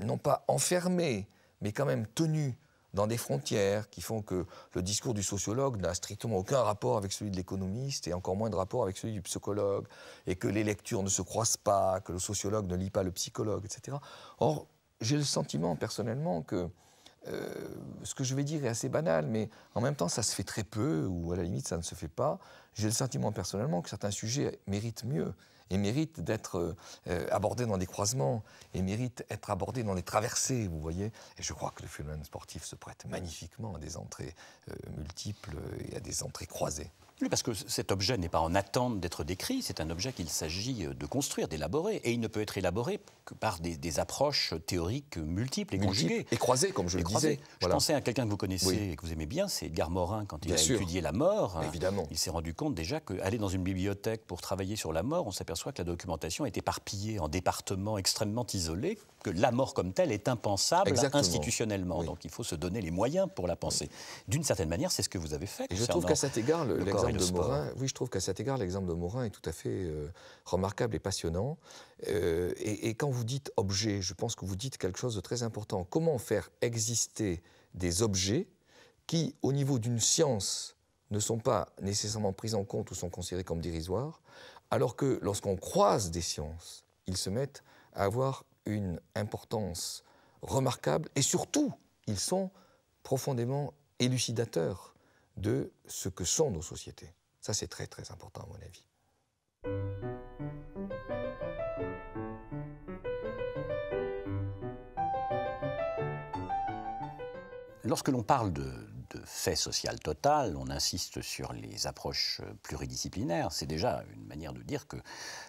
non pas enfermées, mais quand même tenues dans des frontières qui font que le discours du sociologue n'a strictement aucun rapport avec celui de l'économiste et encore moins de rapport avec celui du psychologue, et que les lectures ne se croisent pas, que le sociologue ne lit pas le psychologue, etc. Or, j'ai le sentiment personnellement que euh, ce que je vais dire est assez banal, mais en même temps, ça se fait très peu, ou à la limite, ça ne se fait pas. J'ai le sentiment personnellement que certains sujets méritent mieux et mérite d'être euh, abordé dans des croisements, et mérite d'être abordé dans les traversées, vous voyez. Et je crois que le phénomène sportif se prête magnifiquement à des entrées euh, multiples et à des entrées croisées. Oui, parce que cet objet n'est pas en attente d'être décrit, c'est un objet qu'il s'agit euh, de construire, d'élaborer, et il ne peut être élaboré que par des, approches théoriques multiples et conjuguées. Et croisées, comme je le disais. Je pensais à quelqu'un que vous connaissez et que vous aimez bien, c'est Edgar Morin, quand il a étudié la mort. Évidemment. Il s'est rendu compte déjà qu'aller dans une bibliothèque pour travailler sur la mort, on s'aperçoit que la documentation est éparpillée en départements extrêmement isolés, que la mort comme telle est impensable institutionnellement. Donc il faut se donner les moyens pour la penser. D'une certaine manière, c'est ce que vous avez fait. Et je trouve qu'à cet égard, le oui, je trouve qu'à cet égard, l'exemple de Morin est tout à fait euh, remarquable et passionnant. Euh, et, et, quand vous dites objet, je pense que vous dites quelque chose de très important. Comment faire exister des objets qui, au niveau d'une science, ne sont pas nécessairement pris en compte ou sont considérés comme dérisoires, alors que lorsqu'on croise des sciences, ils se mettent à avoir une importance remarquable et surtout, ils sont profondément élucidateurs de ce que sont nos sociétés. Ça, c'est très très important à mon avis. Lorsque l'on parle de fait social total, on insiste sur les approches pluridisciplinaires. C'est déjà une manière de dire que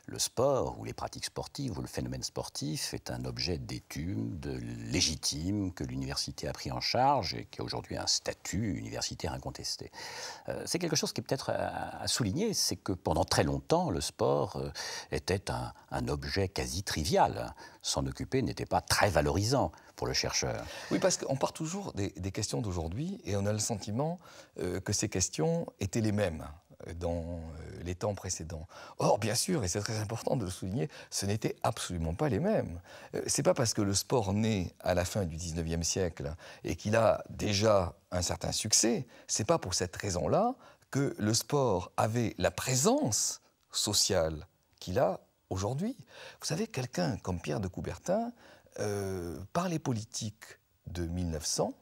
le sport ou les pratiques sportives ou le phénomène sportif est un objet d'étude légitime que l'université a pris en charge et qui a aujourd'hui un statut universitaire incontesté. Euh, c'est quelque chose qui est peut-être à, souligner, c'est que pendant très longtemps, le sport euh, était un objet quasi trivial. S'en occuper n'était pas très valorisant pour le chercheur. Oui, parce qu'on part toujours des, questions d'aujourd'hui et on a le sentiment euh, que ces questions étaient les mêmes euh, dans euh, les temps précédents. Or, bien sûr, et c'est très important de le souligner, ce n'était absolument pas les mêmes. C'est pas parce que le sport naît à la fin du 19e siècle et qu'il a déjà un certain succès, c'est pas pour cette raison-là que le sport avait la présence sociale qu'il a aujourd'hui. Vous savez, quelqu'un comme Pierre de Coubertin, euh, par les politiques de 1900,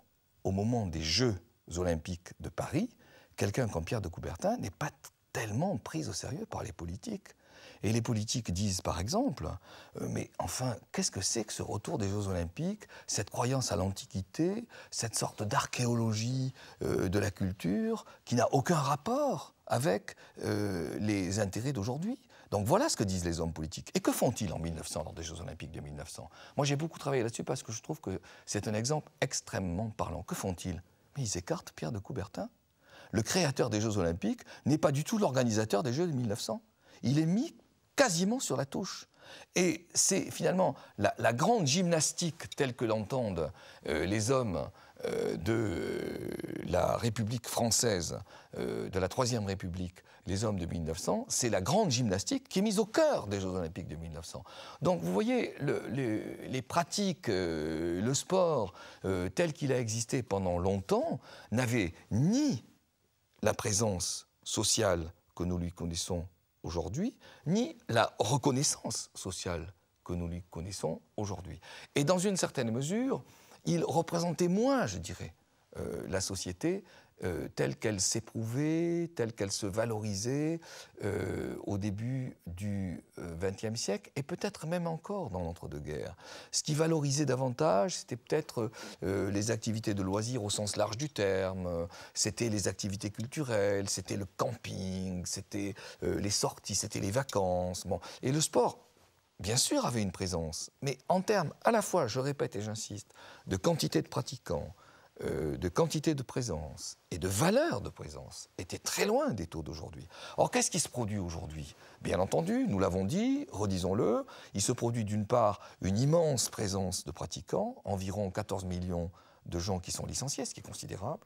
au moment des Jeux olympiques de Paris, quelqu'un comme Pierre de Coubertin n'est pas tellement pris au sérieux par les politiques. Et les politiques disent par exemple, euh, mais enfin, qu'est-ce que c'est que ce retour des Jeux olympiques, cette croyance à l'Antiquité, cette sorte d'archéologie euh, de la culture qui n'a aucun rapport avec les intérêts d'aujourd'hui donc voilà ce que disent les hommes politiques. Et que font-ils en 1900 lors des Jeux Olympiques de 1900 Moi j'ai beaucoup travaillé là-dessus parce que je trouve que c'est un exemple extrêmement parlant. Que font-ils Mais ils écartent Pierre de Coubertin. Le créateur des Jeux Olympiques n'est pas du tout l'organisateur des Jeux de 1900. Il est mis quasiment sur la touche. Et c'est finalement la, grande gymnastique telle que l'entendent euh, les hommes euh, de la République française, euh, de la Troisième République, les hommes de 1900, c'est la grande gymnastique qui est mise au cœur des Jeux Olympiques de 1900. Donc vous voyez, les pratiques, euh, le sport tel qu'il a existé pendant longtemps, n'avait ni la présence sociale que nous lui connaissons aujourd'hui, ni la reconnaissance sociale que nous lui connaissons aujourd'hui. Et dans une certaine mesure, il représentait moins, je dirais, euh, la société euh, telle qu'elle s'éprouvait, telle qu'elle se valorisait euh, au début du XXe siècle et peut-être même encore dans l'entre-deux-guerres. Ce qui valorisait davantage, c'était peut-être les activités de loisirs au sens large du terme, c'était les activités culturelles, c'était le camping, c'était les sorties, c'était les vacances, bon. et le sport bien sûr, avait une présence, mais en termes à la fois, je répète et j'insiste, de quantité de pratiquants, euh, de quantité de présence et de valeur de présence, était très loin des taux d'aujourd'hui. Or, qu'est-ce qui se produit aujourd'hui Bien entendu, nous l'avons dit, redisons-le, il se produit d'une part une immense présence de pratiquants, environ 14 millions de gens qui sont licenciés, ce qui est considérable,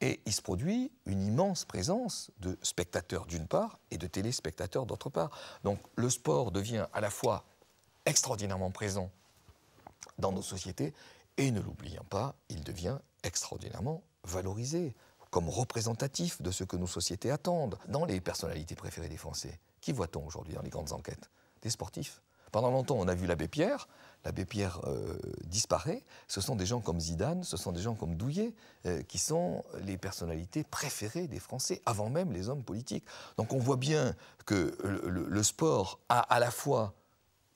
et il se produit une immense présence de spectateurs d'une part et de téléspectateurs d'autre part. Donc le sport devient à la fois extraordinairement présent dans nos sociétés et ne l'oublions pas, il devient extraordinairement valorisé comme représentatif de ce que nos sociétés attendent. Dans les personnalités préférées des Français, qui voit-on aujourd'hui dans les grandes enquêtes Des sportifs. Pendant longtemps, on a vu l'abbé Pierre, l'abbé Pierre euh, disparaît, ce sont des gens comme Zidane, ce sont des gens comme Douillet, euh, qui sont les personnalités préférées des Français, avant même les hommes politiques. Donc on voit bien que le, sport a à la fois,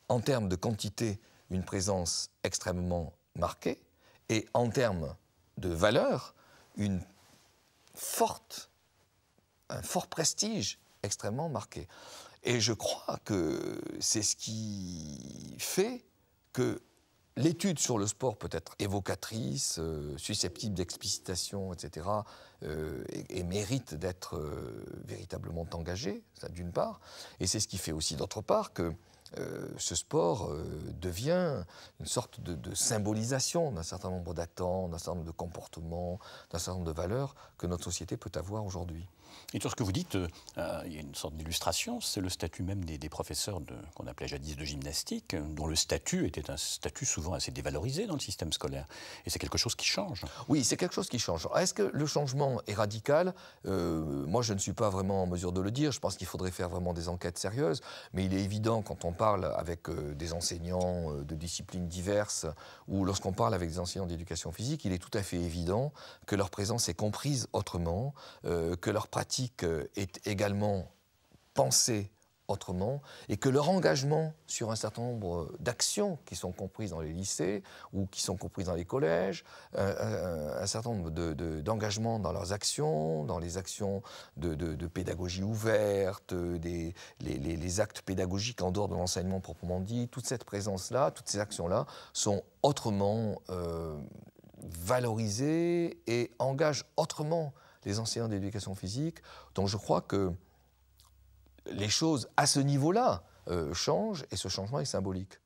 en termes de quantité, une présence extrêmement marquée, et en termes de valeur, une forte, un fort prestige extrêmement marqué. Et je crois que c'est ce qui fait que l'étude sur le sport peut être évocatrice, euh, susceptible d'explicitation, etc., euh, et, mérite d'être euh, véritablement engagée, ça d'une part, et c'est ce qui fait aussi d'autre part que ce sport devient une sorte de symbolisation d'un certain nombre d'attentes, d'un certain nombre de comportements, d'un certain nombre de valeurs que notre société peut avoir aujourd'hui. Et sur ce que vous dites, euh, euh, il y a une sorte d'illustration, c'est le statut même des, professeurs de, qu'on appelait jadis de gymnastique, dont le statut était un statut souvent assez dévalorisé dans le système scolaire. Et c'est quelque chose qui change. Oui, c'est quelque chose qui change. Est-ce que le changement est radical euh, Moi, je ne suis pas vraiment en mesure de le dire. Je pense qu'il faudrait faire vraiment des enquêtes sérieuses. Mais il est évident quand on parle avec des enseignants de disciplines diverses ou lorsqu'on parle avec des enseignants d'éducation physique, il est tout à fait évident que leur présence est comprise autrement, que leur pratique euh, est également pensée autrement et que leur engagement sur un certain nombre d'actions qui sont comprises dans les lycées ou qui sont comprises dans les collèges, euh, euh, un, certain nombre d'engagements de, dans leurs actions, dans les actions de, pédagogie ouverte, les, actes pédagogiques en dehors de l'enseignement proprement dit, toute cette présence-là, toutes ces actions-là sont autrement valorisées et engagent autrement les enseignants d'éducation physique. Donc je crois que les choses à ce niveau-là euh, changent et ce changement est symbolique.